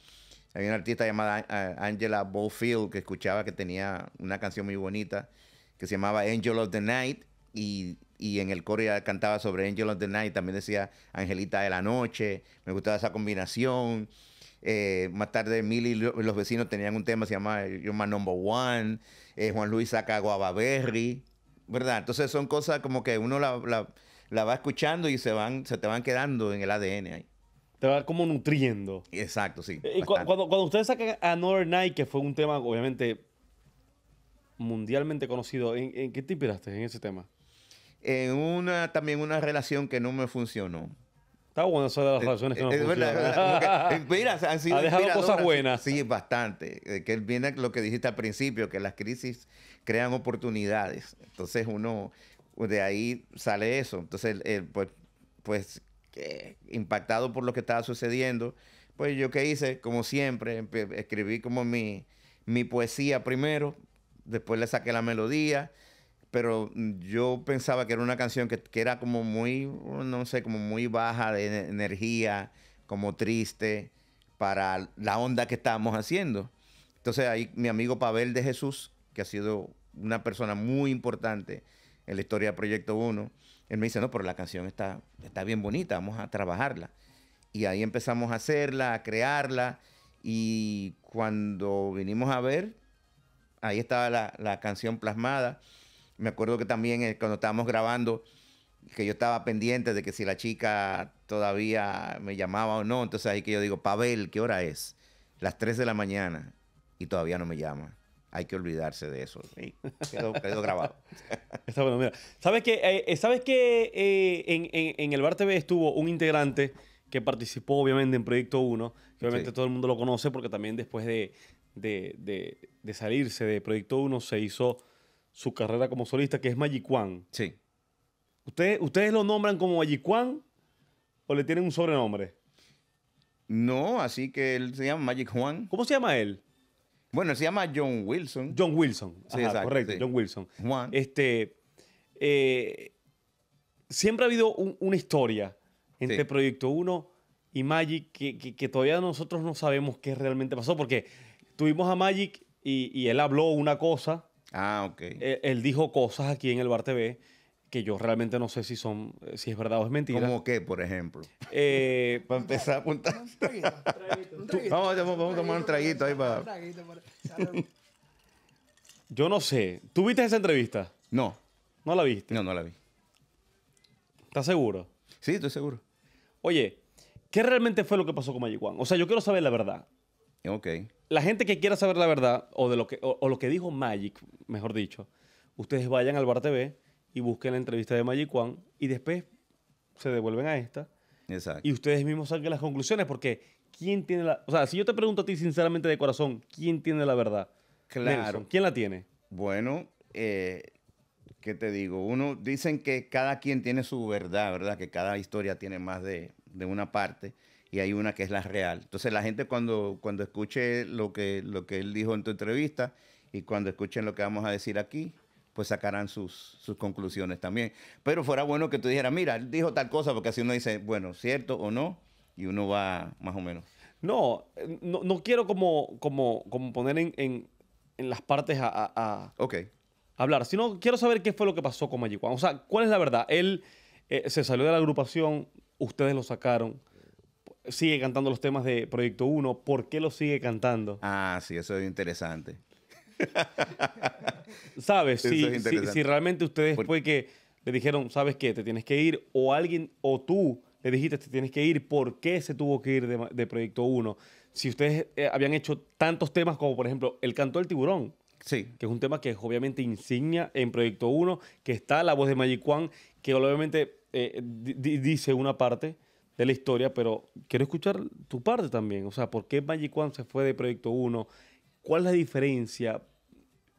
Había una artista llamada eh, Angela Bowfield que escuchaba que tenía una canción muy bonita que se llamaba Angel of the Night y y en el coro ya cantaba sobre Angel of the Night, también decía Angelita de la Noche, me gustaba esa combinación. Eh, más tarde Milly y los vecinos tenían un tema, se llama You're My Number One, eh, Juan Luis saca Guava Berry ¿verdad? Entonces son cosas como que uno la, va escuchando y se, van, se te van quedando en el ADN ahí. Te va como nutriendo. Exacto, sí. Y cuando, ustedes sacan Another Night, que fue un tema obviamente mundialmente conocido, ¿en, en qué te inspiraste en ese tema? en una también una relación que no me funcionó. Está bueno eso de las eh, relaciones que no eh, es verdad, *laughs* eh, mira, sido ha dejado cosas buenas. Sí, bastante. Que viene lo que dijiste al principio, que las crisis crean oportunidades. Entonces uno de ahí sale eso. Entonces, pues, pues impactado por lo que estaba sucediendo, pues yo qué hice, como siempre, escribí como mi, mi poesía primero, después le saqué la melodía pero mm, yo pensaba que era una canción que, era como muy, uh, no sé, como muy baja de energía, como triste para la onda que estábamos haciendo. Entonces ahí mi amigo Pavel de Jesús, que ha sido una persona muy importante en la historia de Proyecto 1, él me dice, no, pero la canción está, está bien bonita, vamos a trabajarla. Y ahí empezamos a hacerla, a crearla, y cuando vinimos a ver, ahí estaba la, la canción plasmada. Me acuerdo que también eh, cuando estábamos grabando, que yo estaba pendiente de que si la chica todavía me llamaba o no. Entonces ahí que yo digo, Pavel, ¿qué hora es? Las 3 de la mañana y todavía no me llama. Hay que olvidarse de eso. quedó, grabado. *laughs* Está mira. ¿Sabes que, eh, eh, ¿sabes que en, el Bar TV estuvo un integrante que participó obviamente en Proyecto 1, que obviamente todo el mundo lo conoce porque también después de, de, de salirse de Proyecto 1 se hizo su carrera como solista, que es Magic Juan... Sí. ¿Ustedes, ¿Ustedes lo nombran como Magic Juan... o le tienen un sobrenombre? No, así que él se llama Magic Juan. ¿Cómo se llama él? Bueno, se llama John Wilson. John Wilson, sí, correcto, John Wilson. Juan. Este, eh, siempre ha habido una historia entre Proyecto 1 y Magic que, todavía nosotros no sabemos qué realmente pasó, porque tuvimos a Magic y, y él habló una cosa Ah, ok. Eh, él, dijo cosas aquí en el Bar TV que yo realmente no sé si son, eh, si es verdad o es mentira. ¿Cómo qué, por ejemplo? Eh, *laughs* para empezar a apuntar. traguito, vamos, a tomar un traguito ahí para... yo no sé. ¿Tú viste esa entrevista? No. ¿No la viste? No, no la vi. ¿Estás seguro? Sí, estoy seguro. Oye, ¿qué realmente fue lo que pasó con Magic O sea, yo quiero saber la verdad. Ok la gente que quiera saber la verdad, o, de lo que, lo que dijo Magic, mejor dicho, ustedes vayan al Bar TV y busquen la entrevista de Magic Juan y después se devuelven a esta. Exacto. Y ustedes mismos saquen las conclusiones, porque ¿quién tiene la. O sea, si yo te pregunto a ti sinceramente de corazón, ¿quién tiene la verdad? Claro. ¿Quién la tiene? Bueno, eh, ¿qué te digo? Uno, dicen que cada quien tiene su verdad, ¿verdad? Que cada historia tiene más de, de una parte y hay una que es la real. Entonces la gente cuando, cuando escuche lo que, lo que él dijo en tu entrevista y cuando escuchen lo que vamos a decir aquí, pues sacarán sus, sus conclusiones también. Pero fuera bueno que tú dijeras, mira, él dijo tal cosa, porque así uno dice, bueno, cierto o no, y uno va más o menos. No, eh, no, quiero como, como, como poner en, en, las partes a, a, hablar, sino quiero saber qué fue lo que pasó con Magic O sea, ¿cuál es la verdad? Él eh, se salió de la agrupación, ustedes lo sacaron sigue cantando los temas de Proyecto 1, ¿por qué lo sigue cantando? Ah, sí, eso es interesante. *laughs* ¿Sabes? Si, realmente ustedes después que le dijeron, ¿sabes qué? Te tienes que ir, o alguien, o tú le dijiste, te tienes que ir, ¿por qué se tuvo que ir de, Proyecto 1? Si ustedes eh, habían hecho tantos temas como, por ejemplo, El Canto del Tiburón. Sí. Que es un tema que obviamente insignia en Proyecto 1, que está la voz de Magic que obviamente eh, dice una parte, de la historia, pero quiero escuchar tu parte también. O sea, ¿por qué Magic One se fue de Proyecto 1? ¿Cuál es la diferencia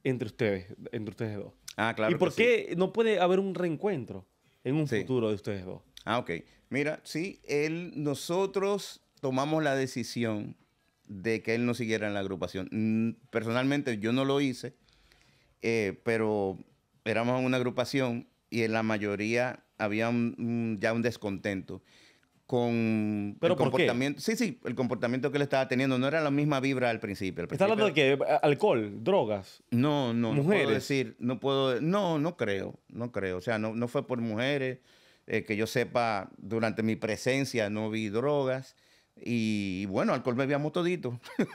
entre ustedes, entre ustedes dos? Ah, claro. ¿Y por qué no puede haber un reencuentro en un futuro de ustedes dos? Ah, ok. Mira, sí, él, nosotros tomamos la decisión de que él no siguiera en la agrupación. Mm, personalmente yo no lo hice, eh, pero éramos una agrupación y en la mayoría había ya un descontento con el comportamiento. Sí, sí, el comportamiento que él estaba teniendo. No era la misma vibra al principio. ¿Estás hablando de qué? ¿Alcohol? ¿Drogas? No, no. ¿Mujeres? No puedo decir, no puedo. No, no creo. No creo. O sea, no, no fue por mujeres. Eh, que yo sepa, durante mi presencia no vi drogas. Y, bueno, alcohol bebíamos todito. *laughs*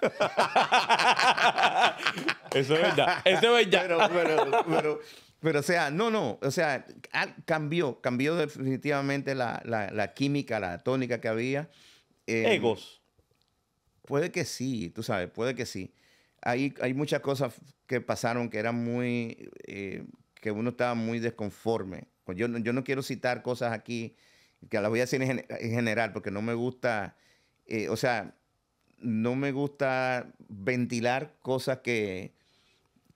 Eso es verdad. Eso es verdad. *laughs* pero, pero, pero o sea, no, no, o sea, cambió, cambió definitivamente la, la, química, la tónica que había. Em, Egos. Puede que sí, tú sabes, puede que sí. Hay, hay muchas cosas que pasaron que eran muy, eh, que uno estaba muy desconforme. Pues yo, yo no quiero citar cosas aquí que las voy a decir en, general porque no me gusta, eh, o sea, no me gusta ventilar cosas que,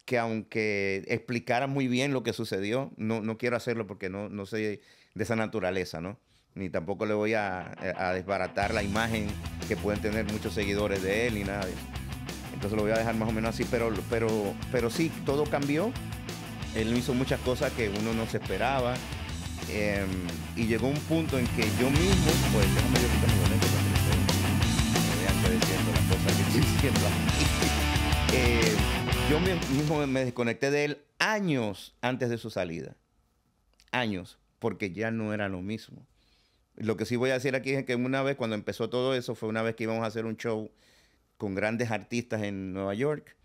que aunque explicara muy bien lo que sucedió, no, quiero hacerlo porque no, no soy de esa naturaleza, ¿no? Ni tampoco le voy a, desbaratar la imagen que pueden tener muchos seguidores de él ni nada Entonces lo voy a dejar más o menos así, pero, pero, pero sí, todo cambió. Él hizo muchas cosas que uno no se esperaba. Em, y llegó un punto en que yo mismo, pues déjame yo quitarme mi para que me vean diciendo las cosas que estoy diciendo. *laughs* *laughs* Yo mismo me desconecté de él años antes de su salida. Años, porque ya no era lo mismo. Lo que sí voy a decir aquí es que una vez, cuando empezó todo eso, fue una vez que íbamos a hacer un show con grandes artistas en Nueva York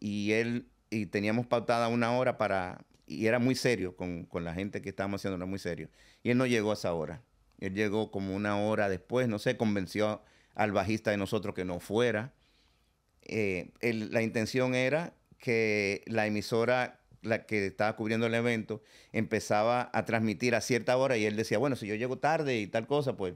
y él y teníamos pautada una hora para y era muy serio con, la gente que estábamos haciendo era muy serio y él no llegó a esa hora él llegó como una hora después no sé convenció al bajista de nosotros que no fuera eh, la intención era que la emisora la que estaba cubriendo el evento empezaba a transmitir a cierta hora y él decía, bueno, si yo llego tarde y tal cosa, pues,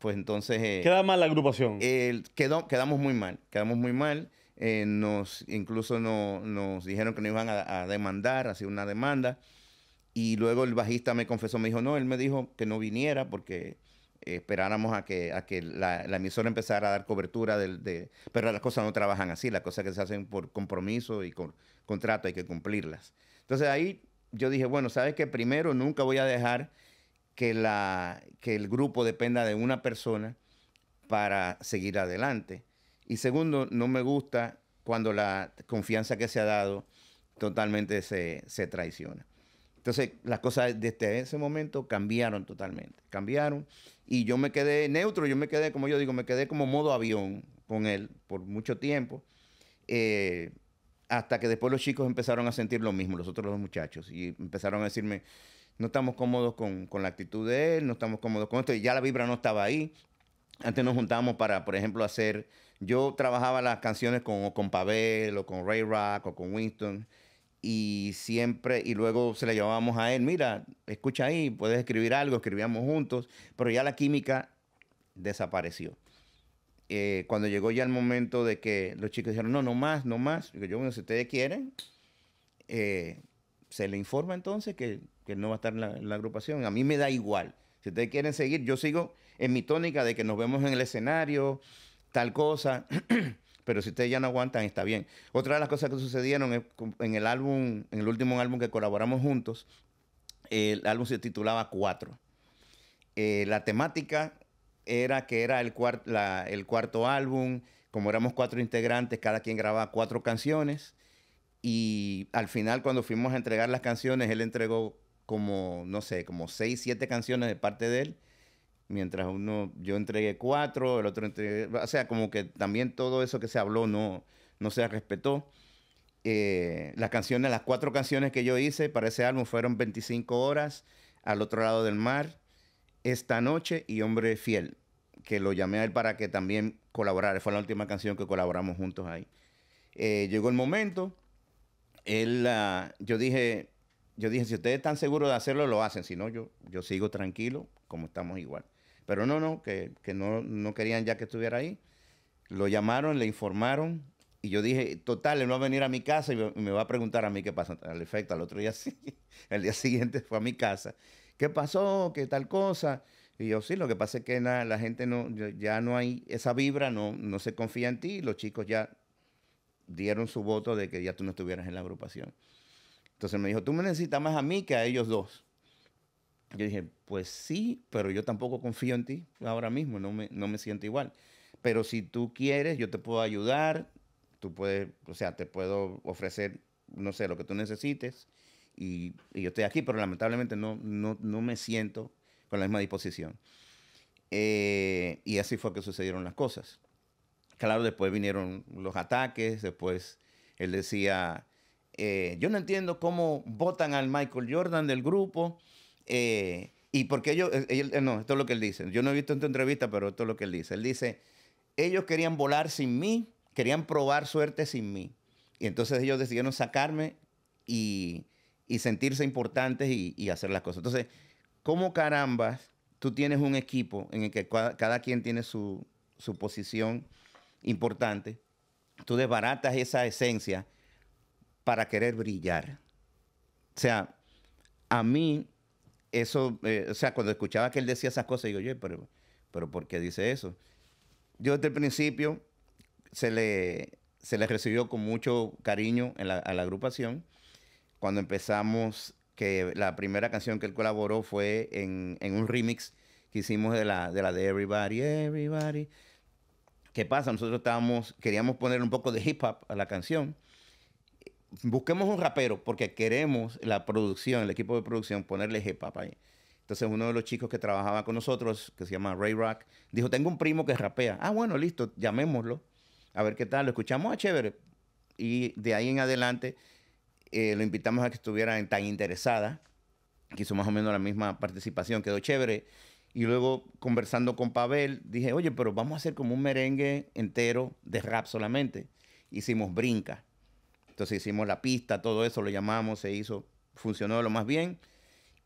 pues entonces... Eh, Queda mal la agrupación. quedamos muy mal, quedamos muy mal. Eh, nos, incluso nos dijeron que nos iban a, a demandar, hacer una demanda. Y luego el bajista me confesó, me dijo, no, él me dijo que no viniera porque esperáramos a que, a que la, emisora empezara a dar cobertura de... Pero las cosas no trabajan así, las cosas que se hacen por compromiso y con contrato hay que cumplirlas. Entonces ahí yo dije, bueno, sabes que primero nunca voy a dejar que, que el grupo dependa de una persona para seguir adelante. Y segundo, no me gusta cuando la confianza que se ha dado totalmente se, se traiciona. Entonces, las cosas desde ese momento cambiaron totalmente. Cambiaron. Y yo me quedé neutro, yo me quedé, como yo digo, me quedé como modo avión con él por mucho tiempo. Eh, hasta que después los chicos empezaron a sentir lo mismo, los otros dos muchachos. Y empezaron a decirme, no estamos cómodos con, la actitud de él, no estamos cómodos con esto. Y ya la vibra no estaba ahí. Antes nos juntábamos para, por ejemplo, hacer... Yo trabajaba las canciones con, con Pavel, o con Ray Rock, o con Winston y siempre, y luego se le llamábamos a él, mira, escucha ahí, puedes escribir algo, escribíamos juntos, pero ya la química desapareció. Eh, cuando llegó ya el momento de que los chicos dijeron, no, no más, no más, yo, bueno, si ustedes quieren, eh, se le informa entonces que, que no va a estar la, en la, agrupación. A mí me da igual. Si ustedes quieren seguir, yo sigo en mi tónica de que nos vemos en el escenario, tal cosa. *clears throat* Pero si ustedes ya no aguantan, está bien. Otra de las cosas que sucedieron en el álbum, en el último álbum que colaboramos juntos, el álbum se titulaba Cuatro. Eh, la temática era que era el, el cuarto álbum, como éramos cuatro integrantes, cada quien grababa cuatro canciones. Y al final, cuando fuimos a entregar las canciones, él entregó como, no sé, como seis, siete canciones de parte de él mientras uno, yo entregué cuatro, el otro entregué, o sea, como que también todo eso que se habló no, no se respetó. Eh, las canciones, las cuatro canciones que yo hice para ese álbum fueron 25 horas, Al otro lado del mar, Esta noche y Hombre Fiel, que lo llamé a él para que también colaborara, fue la última canción que colaboramos juntos ahí. Eh, llegó el momento, ah, yo dije, yo dije, si ustedes están seguros de hacerlo, lo hacen, si no, yo, yo sigo tranquilo, como estamos igual. Pero no, no, que, no, querían ya que estuviera ahí. Lo llamaron, le informaron, y yo dije, total, él va a venir a mi casa y me va a preguntar a mí qué pasa. Al efecto, al otro día *laughs* sí, el día siguiente fue a mi casa. ¿Qué pasó? ¿Qué tal cosa? Y yo, sí, lo que pasa es que la gente no, ya no hay esa vibra, no, no se confía en ti. los chicos ya dieron su voto de que ya tú no estuvieras en la agrupación. Entonces me dijo, tú me necesitas más a mí que a ellos dos. Yo dije, pues sí, pero yo tampoco confío en ti ahora mismo, no me, siento igual. Pero si tú quieres, yo te puedo ayudar, tú puedes, o sea, te puedo ofrecer, no sé, lo que tú necesites. Y, yo estoy aquí, pero lamentablemente no, no, me siento con la misma disposición. Eh, y así fue que sucedieron las cosas. Claro, después vinieron los ataques, después él decía, eh, yo no entiendo cómo votan al Michael Jordan del grupo eh, y porque ellos, eh, eh, no, esto es lo que él dice. Yo no he visto en tu entrevista, pero esto es lo que él dice. Él dice, ellos querían volar sin mí, querían probar suerte sin mí. Y entonces ellos decidieron sacarme y, sentirse importantes y, hacer las cosas. Entonces, ¿cómo carambas tú tienes un equipo en el que cada, quien tiene su, su posición importante? Tú desbaratas esa esencia para querer brillar. O sea, a mí eso, eh, o sea, cuando escuchaba que él decía esas cosas, digo, oye, pero, pero ¿por qué dice eso? Yo desde el principio se le, recibió con mucho cariño a la agrupación. Cuando empezamos, que la primera canción que él colaboró fue en, un remix que hicimos de la, de Everybody, Everybody. ¿Qué pasa? Nosotros queríamos poner un poco de hip hop a la canción busquemos un rapero porque queremos la producción, el equipo de producción, ponerle hip hop ahí. Entonces uno de los chicos que trabajaba con nosotros, que se llama Ray Rock, dijo, tengo un primo que rapea. Ah, bueno, listo, llamémoslo. A ver qué tal, lo escuchamos a ah, chévere. Y de ahí en adelante eh, lo invitamos a que estuviera tan interesada, que hizo más o menos la misma participación, quedó chévere. Y luego conversando con Pavel, dije, oye, pero vamos a hacer como un merengue entero de rap solamente. Hicimos brinca entonces hicimos la pista, todo eso lo llamamos, se hizo, funcionó lo más bien.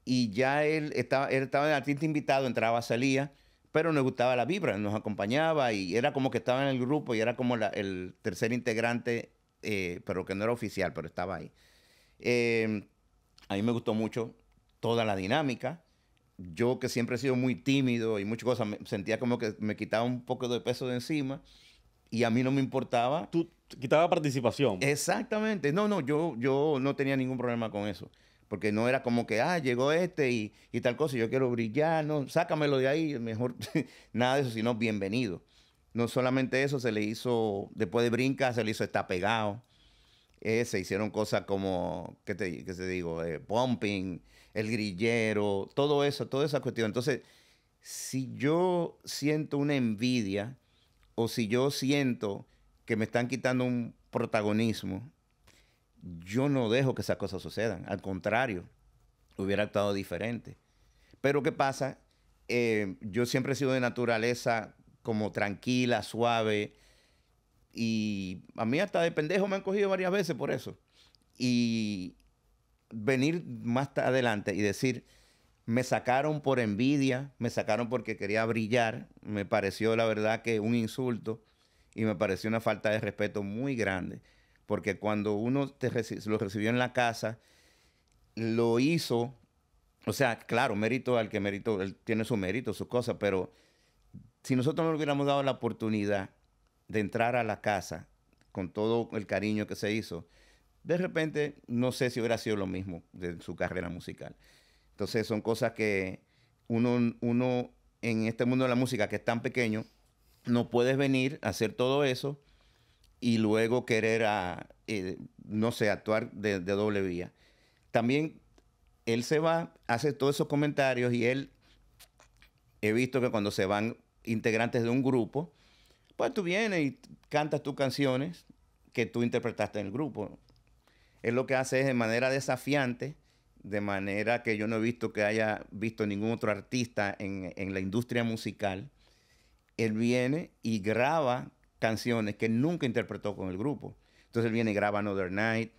Y ya él estaba, él estaba artista invitado, entraba, salía, pero nos gustaba la vibra, nos acompañaba y era como que estaba en el grupo y era como el tercer integrante, eh, pero que no era oficial, pero estaba ahí. Em, a mí me gustó mucho toda la dinámica. Yo que siempre he sido muy tímido y muchas cosas, sentía como que me quitaba un poco de peso de encima y a mí no me importaba. Tú quitaba participación. Exactamente. No, no, yo, yo no tenía ningún problema con eso. Porque no era como que, ah, llegó este y, tal cosa, yo quiero brillar, no, sácamelo de ahí, mejor *laughs* nada de eso, sino bienvenido. No solamente eso, se le hizo, después de Brinca, se le hizo Está Pegado. Eh, se hicieron cosas como, ¿qué te, digo? Eh, pumping, El Grillero, todo eso, toda esa cuestión. Entonces, si yo siento una envidia, o si yo siento que me están quitando un protagonismo, yo no dejo que esas cosas sucedan. Al contrario, hubiera actuado diferente. Pero ¿qué pasa? Eh, yo siempre he sido de naturaleza como tranquila, suave. Y a mí hasta de pendejo me han cogido varias veces por eso. Y venir más adelante y decir, me sacaron por envidia, me sacaron porque quería brillar. Me pareció, la verdad, que un insulto y me pareció una falta de respeto muy grande. Porque cuando uno lo recibió en la casa, lo hizo. O sea, claro, mérito al que mérito, él tiene su mérito, sus cosas, pero si nosotros no le hubiéramos dado la oportunidad de entrar a la casa con todo el cariño que se hizo, de repente no sé si hubiera sido lo mismo de su carrera musical. Entonces son cosas que uno, uno en este mundo de la música que es tan pequeño, no puedes venir a hacer todo eso y luego querer, a, eh, no sé, actuar de doble vía. También él se va, hace todos esos comentarios y él, he visto que cuando se van integrantes de un grupo, pues tú vienes y cantas tus canciones que tú interpretaste en el grupo. Él lo que hace es de manera desafiante de manera que yo no he visto que haya visto ningún otro artista en, la industria musical. Él viene y graba canciones que nunca interpretó con el grupo. Entonces él viene y graba Another Night,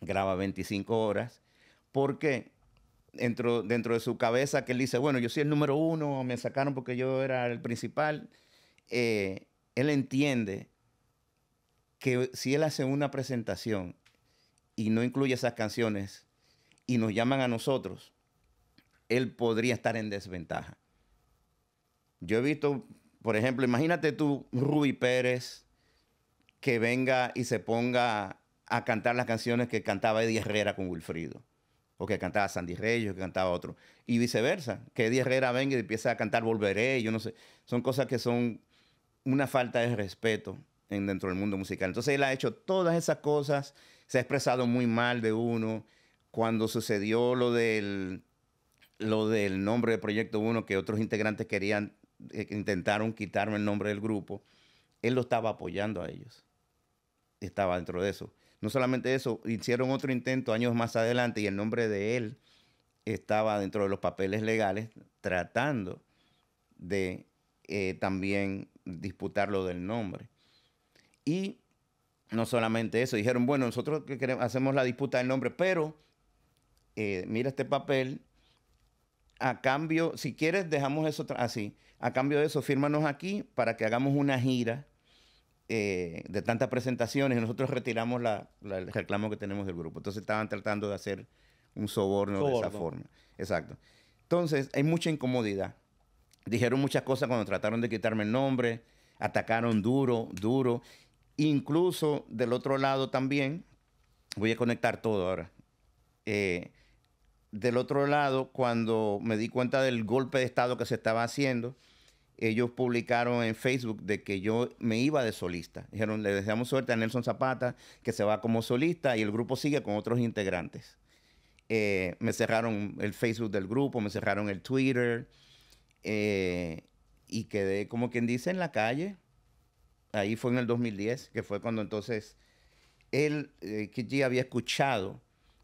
graba 25 horas, porque dentro, dentro de su cabeza que él dice, bueno, yo soy el número uno, me sacaron porque yo era el principal, eh, él entiende que si él hace una presentación y no incluye esas canciones, y nos llaman a nosotros, él podría estar en desventaja. Yo he visto, por ejemplo, imagínate tú, Ruby Pérez, que venga y se ponga a cantar las canciones que cantaba Eddie Herrera con Wilfrido, o que cantaba Sandy Reyes, o que cantaba otro, y viceversa, que Eddie Herrera venga y empiece a cantar Volveré, yo no sé, son cosas que son una falta de respeto en, dentro del mundo musical. Entonces él ha hecho todas esas cosas, se ha expresado muy mal de uno, cuando sucedió lo del, lo del nombre de Proyecto 1, que otros integrantes querían, eh, intentaron quitarme el nombre del grupo, él lo estaba apoyando a ellos. Estaba dentro de eso. No solamente eso, hicieron otro intento años más adelante y el nombre de él estaba dentro de los papeles legales tratando de eh, también disputar lo del nombre. Y no solamente eso, dijeron, bueno, nosotros hacemos la disputa del nombre, pero eh, mira este papel, a cambio, si quieres, dejamos eso así, a cambio de eso, fírmanos aquí para que hagamos una gira eh, de tantas presentaciones y nosotros retiramos la, el reclamo que tenemos del grupo. Entonces estaban tratando de hacer un soborno, soborno, de esa forma. Exacto. Entonces, hay mucha incomodidad. Dijeron muchas cosas cuando trataron de quitarme el nombre, atacaron duro, duro. Incluso del otro lado también, voy a conectar todo ahora. Eh, del otro lado, cuando me di cuenta del golpe de Estado que se estaba haciendo, ellos publicaron en Facebook de que yo me iba de solista. Dijeron, le deseamos suerte a Nelson Zapata, que se va como solista y el grupo sigue con otros integrantes. Eh, me cerraron el Facebook del grupo, me cerraron el Twitter eh, y quedé como quien dice en la calle. Ahí fue en el 2010, que fue cuando entonces él, que eh, había escuchado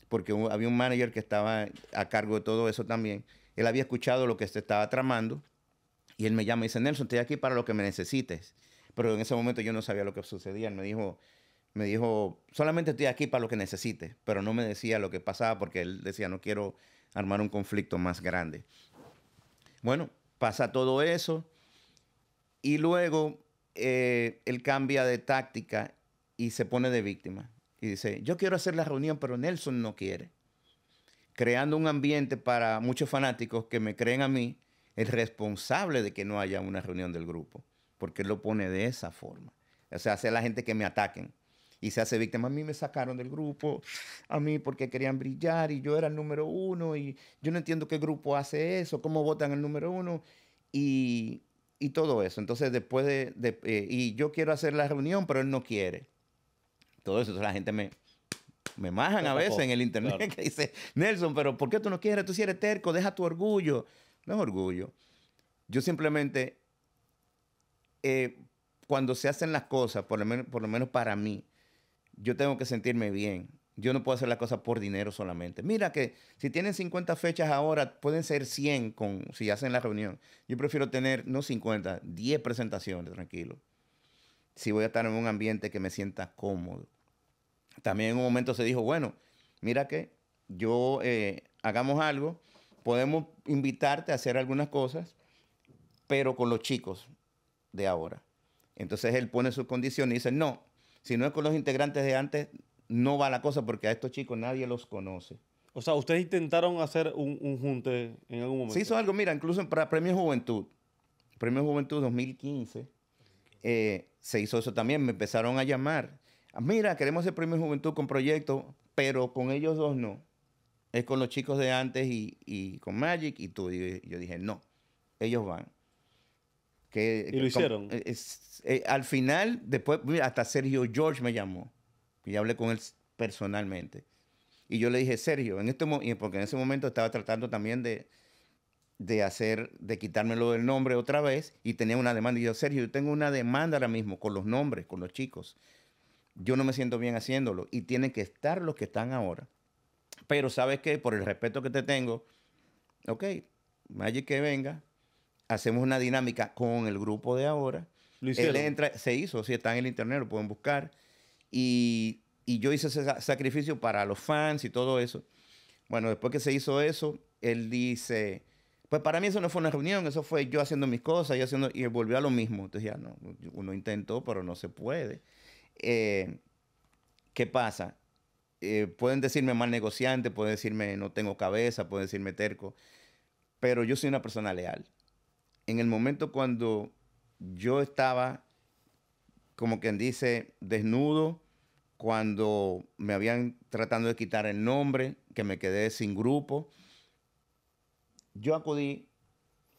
porque había un manager que estaba a cargo de todo eso también. Él había escuchado lo que se estaba tramando y él me llama y dice, Nelson, estoy aquí para lo que me necesites. Pero en ese momento yo no sabía lo que sucedía. Él me dijo, me dijo, solamente estoy aquí para lo que necesites, pero no me decía lo que pasaba porque él decía, no quiero armar un conflicto más grande. Bueno, pasa todo eso y luego eh, él cambia de táctica y se pone de víctima y dice, yo quiero hacer la reunión, pero Nelson no quiere. Creando un ambiente para muchos fanáticos que me creen a mí el responsable de que no haya una reunión del grupo, porque él lo pone de esa forma. O sea, hace a la gente que me ataquen y se hace víctima. A mí me sacaron del grupo, a mí porque querían brillar y yo era el número uno y yo no entiendo qué grupo hace eso, cómo votan el número uno y, todo eso. Entonces, después de, eh, y yo quiero hacer la reunión, pero él no quiere todo eso. la gente me, me majan a veces en el internet *laughs* que dice, Nelson, pero ¿por qué tú no quieres? Tú si eres terco, deja tu orgullo. No es orgullo. Yo simplemente, eh, cuando se hacen las cosas, por lo, menos, por lo menos para mí, yo tengo que sentirme bien. Yo no puedo hacer las cosas por dinero solamente. Mira que si tienen 50 fechas ahora, pueden ser 100 con, si hacen la reunión. Yo prefiero tener, no 50, 10 presentaciones, tranquilo si voy a estar en un ambiente que me sienta cómodo. También en un momento se dijo, bueno, mira que yo eh, hagamos algo, podemos invitarte a hacer algunas cosas, pero con los chicos de ahora. Entonces él pone sus condiciones y dice, no, si no es con los integrantes de antes, no va la cosa porque a estos chicos nadie los conoce. O sea, ustedes intentaron hacer un, un junte en algún momento. Se hizo algo, mira, incluso para Premio Juventud, Premio Juventud 2015 eh, se hizo eso también. Me empezaron a llamar. Ah, mira, queremos el Primer Juventud con proyecto, pero con ellos dos no. Es con los chicos de antes y, con Magic y tú. yo dije, no, ellos van. ¿Y lo hicieron? Eh, eh, al final, después, hasta Sergio George me llamó. Y hablé con él personalmente. Y yo le dije, Sergio, en este porque en ese momento estaba tratando también de, de hacer, de quitármelo del nombre otra vez y tenía una demanda. Y yo, Sergio, yo tengo una demanda ahora mismo con los nombres, con los chicos. Yo no me siento bien haciéndolo y tienen que estar los que están ahora. Pero sabes qué? por el respeto que te tengo, ok, Magic que venga, hacemos una dinámica con el grupo de ahora. Él entra, se hizo, si está en el internet, lo pueden buscar. Y, y yo hice ese sacrificio para los fans y todo eso. Bueno, después que se hizo eso, él dice, pues para mí eso no fue una reunión, eso fue yo haciendo mis cosas, yo haciendo, y volvió a lo mismo. Entonces ya no, uno intentó, pero no se puede. Eh, ¿Qué pasa? Eh, pueden decirme mal negociante, pueden decirme no tengo cabeza, pueden decirme terco, pero yo soy una persona leal. En el momento cuando yo estaba, como quien dice, desnudo, cuando me habían tratando de quitar el nombre, que me quedé sin grupo, yo acudí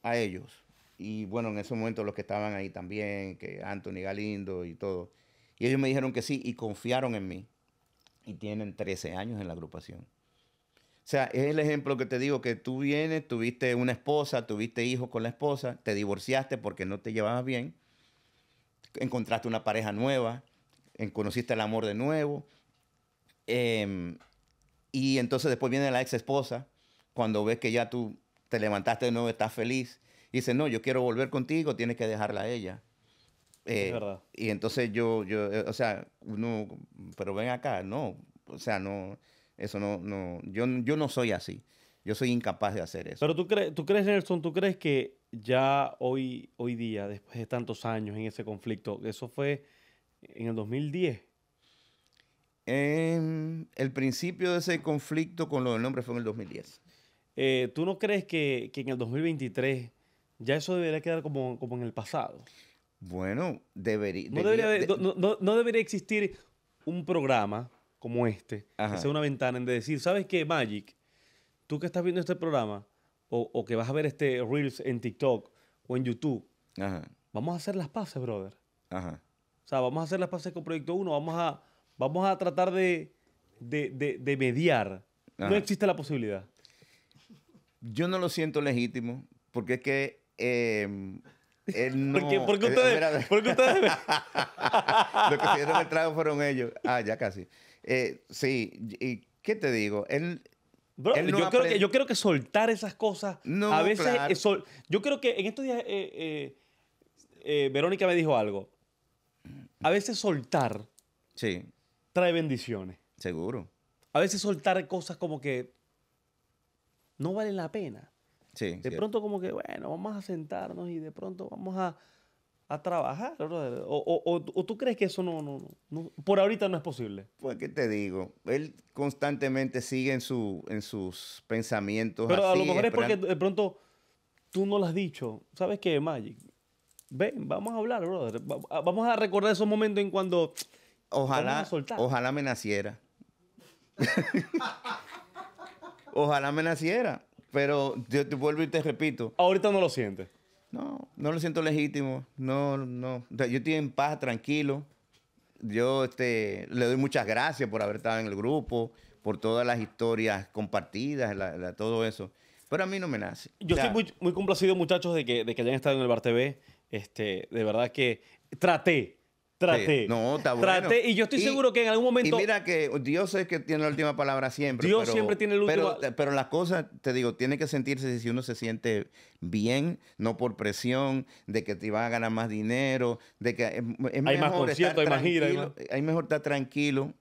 a ellos y bueno, en ese momento los que estaban ahí también, que Anthony Galindo y todo, y ellos me dijeron que sí y confiaron en mí y tienen 13 años en la agrupación. O sea, es el ejemplo que te digo, que tú vienes, tuviste una esposa, tuviste hijos con la esposa, te divorciaste porque no te llevabas bien, encontraste una pareja nueva, conociste el amor de nuevo, em, y entonces después viene la ex esposa, cuando ves que ya tú te levantaste de nuevo, estás feliz. Y dice, no, yo quiero volver contigo, tienes que dejarla a ella. Eh, y entonces yo, yo, eh, o sea, no, pero ven acá, no, o sea, no, eso no, no, yo, yo no soy así. Yo soy incapaz de hacer eso. Pero tú, crees, tú crees, Nelson, tú crees que ya hoy, hoy día, después de tantos años en ese conflicto, eso fue en el 2010. Em, el principio de ese conflicto con lo del nombre fue en el 2010. Eh, ¿Tú no crees que, en el 2023 ya eso debería quedar como, como en el pasado? Bueno, debería... No debería, existir un programa como este, que sea una ventana en de decir, ¿sabes qué, Magic? Tú que estás viendo este programa o, que vas a ver este Reels en TikTok o en YouTube, vamos a hacer las paces, brother. O sea, vamos a hacer las paces con Proyecto 1, vamos a, vamos a tratar de, de mediar. No existe la posibilidad. Yo no lo siento legítimo, porque es que em, él *laughs* no. qué, porque eh, ustedes? *laughs* porque ustedes? *laughs* Los que se dieron el trago fueron ellos. Ah, ya casi. Eh, sí, y ¿qué te digo? Él. yo, creo que, yo creo que soltar esas cosas. No, a veces. Eh, yo creo que en estos días. Verónica me dijo algo. A veces soltar. Sí. Trae bendiciones. Seguro. A veces soltar cosas como que no valen la pena. Sí, de pronto como que, bueno, vamos a sentarnos y de pronto vamos a, trabajar. O, o, tú crees que eso no, no, por ahorita no es posible? Pues, ¿qué te digo? Él constantemente sigue en, su, en sus pensamientos. Pero a lo mejor es porque de pronto tú no lo has dicho. ¿Sabes qué, Magic? Ven, vamos a hablar, brother. Vamos a recordar esos momentos en cuando... Ojalá, ojalá me naciera. *laughs* Ojalá me naciera. Pero yo te vuelvo y te repito. Ahorita no lo sientes. No, no lo siento legítimo. No, no. yo estoy en paz, tranquilo. Yo este, le doy muchas gracias por haber estado en el grupo, por todas las historias compartidas, todo eso. Pero a mí no me nace. Yo estoy muy, complacido, muchachos, de que, de que hayan estado en el Bar TV. Este, de verdad que traté, Traté. No, está bueno. Traté, y yo estoy seguro que en algún momento. Y mira que Dios es que tiene la última palabra siempre. Dios siempre tiene la última pero, pero las cosas, te digo, tiene que sentirse si uno se siente bien, no por presión, de que te va a ganar más dinero, de que es, mejor estar mejor estar tranquilo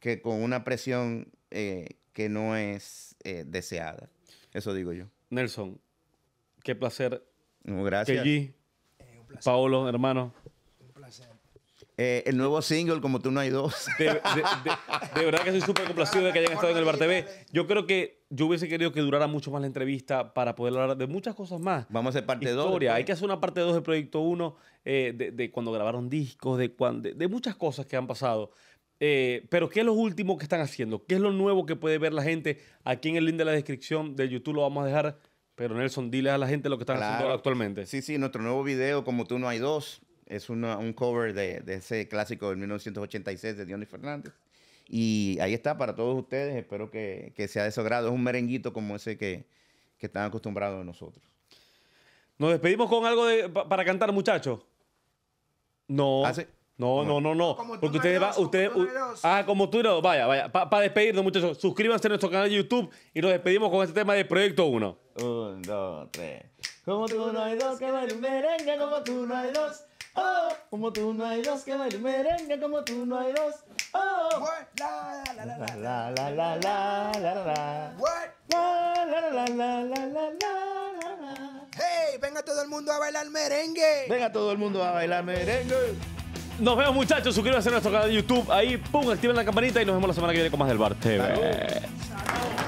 que con una presión eh, que no es eh, deseada. Eso digo yo. Nelson, qué placer. gracias. Que eh, Paolo, hermano. Eh, el nuevo single, como tú no hay dos. De, verdad que soy súper complacido de que hayan estado en el Bar TV. Yo creo que yo hubiese querido que durara mucho más la entrevista para poder hablar de muchas cosas más. Vamos a hacer parte 2. hay que hacer una parte 2 del proyecto 1, eh, de, cuando grabaron discos, de, de, muchas cosas que han pasado. Eh, pero, ¿qué es lo último que están haciendo? ¿Qué es lo nuevo que puede ver la gente? Aquí en el link de la descripción de YouTube lo vamos a dejar. Pero Nelson, dile a la gente lo que están haciendo actualmente. Sí, sí, nuestro nuevo video, como tú no hay dos, es un cover de, de, ese clásico de 1986 de Dionis Fernández. Y ahí está para todos ustedes, espero que, sea de su agrado. Es un merenguito como ese que, que están acostumbrados nosotros. Nos despedimos con algo para cantar, muchachos. No. Ah, no, no, no, no. Porque ustedes van. Usted, ah, como tú no. Vaya, vaya. Para despedirnos, muchachos, suscríbanse a nuestro canal de YouTube y nos despedimos con este tema de Proyecto 1. Un, dos, tres. Como tú no hay dos, que merengue. Como tú no hay dos. Oh, como tú no hay dos que bailen merengue, como tú no hay dos. Hey, venga todo el mundo a bailar merengue. Venga todo el mundo a bailar merengue. Nos vemos muchachos, suscríbanse a nuestro canal de YouTube, ahí, pum, activen la campanita y nos vemos la semana que viene con más del Bar TV.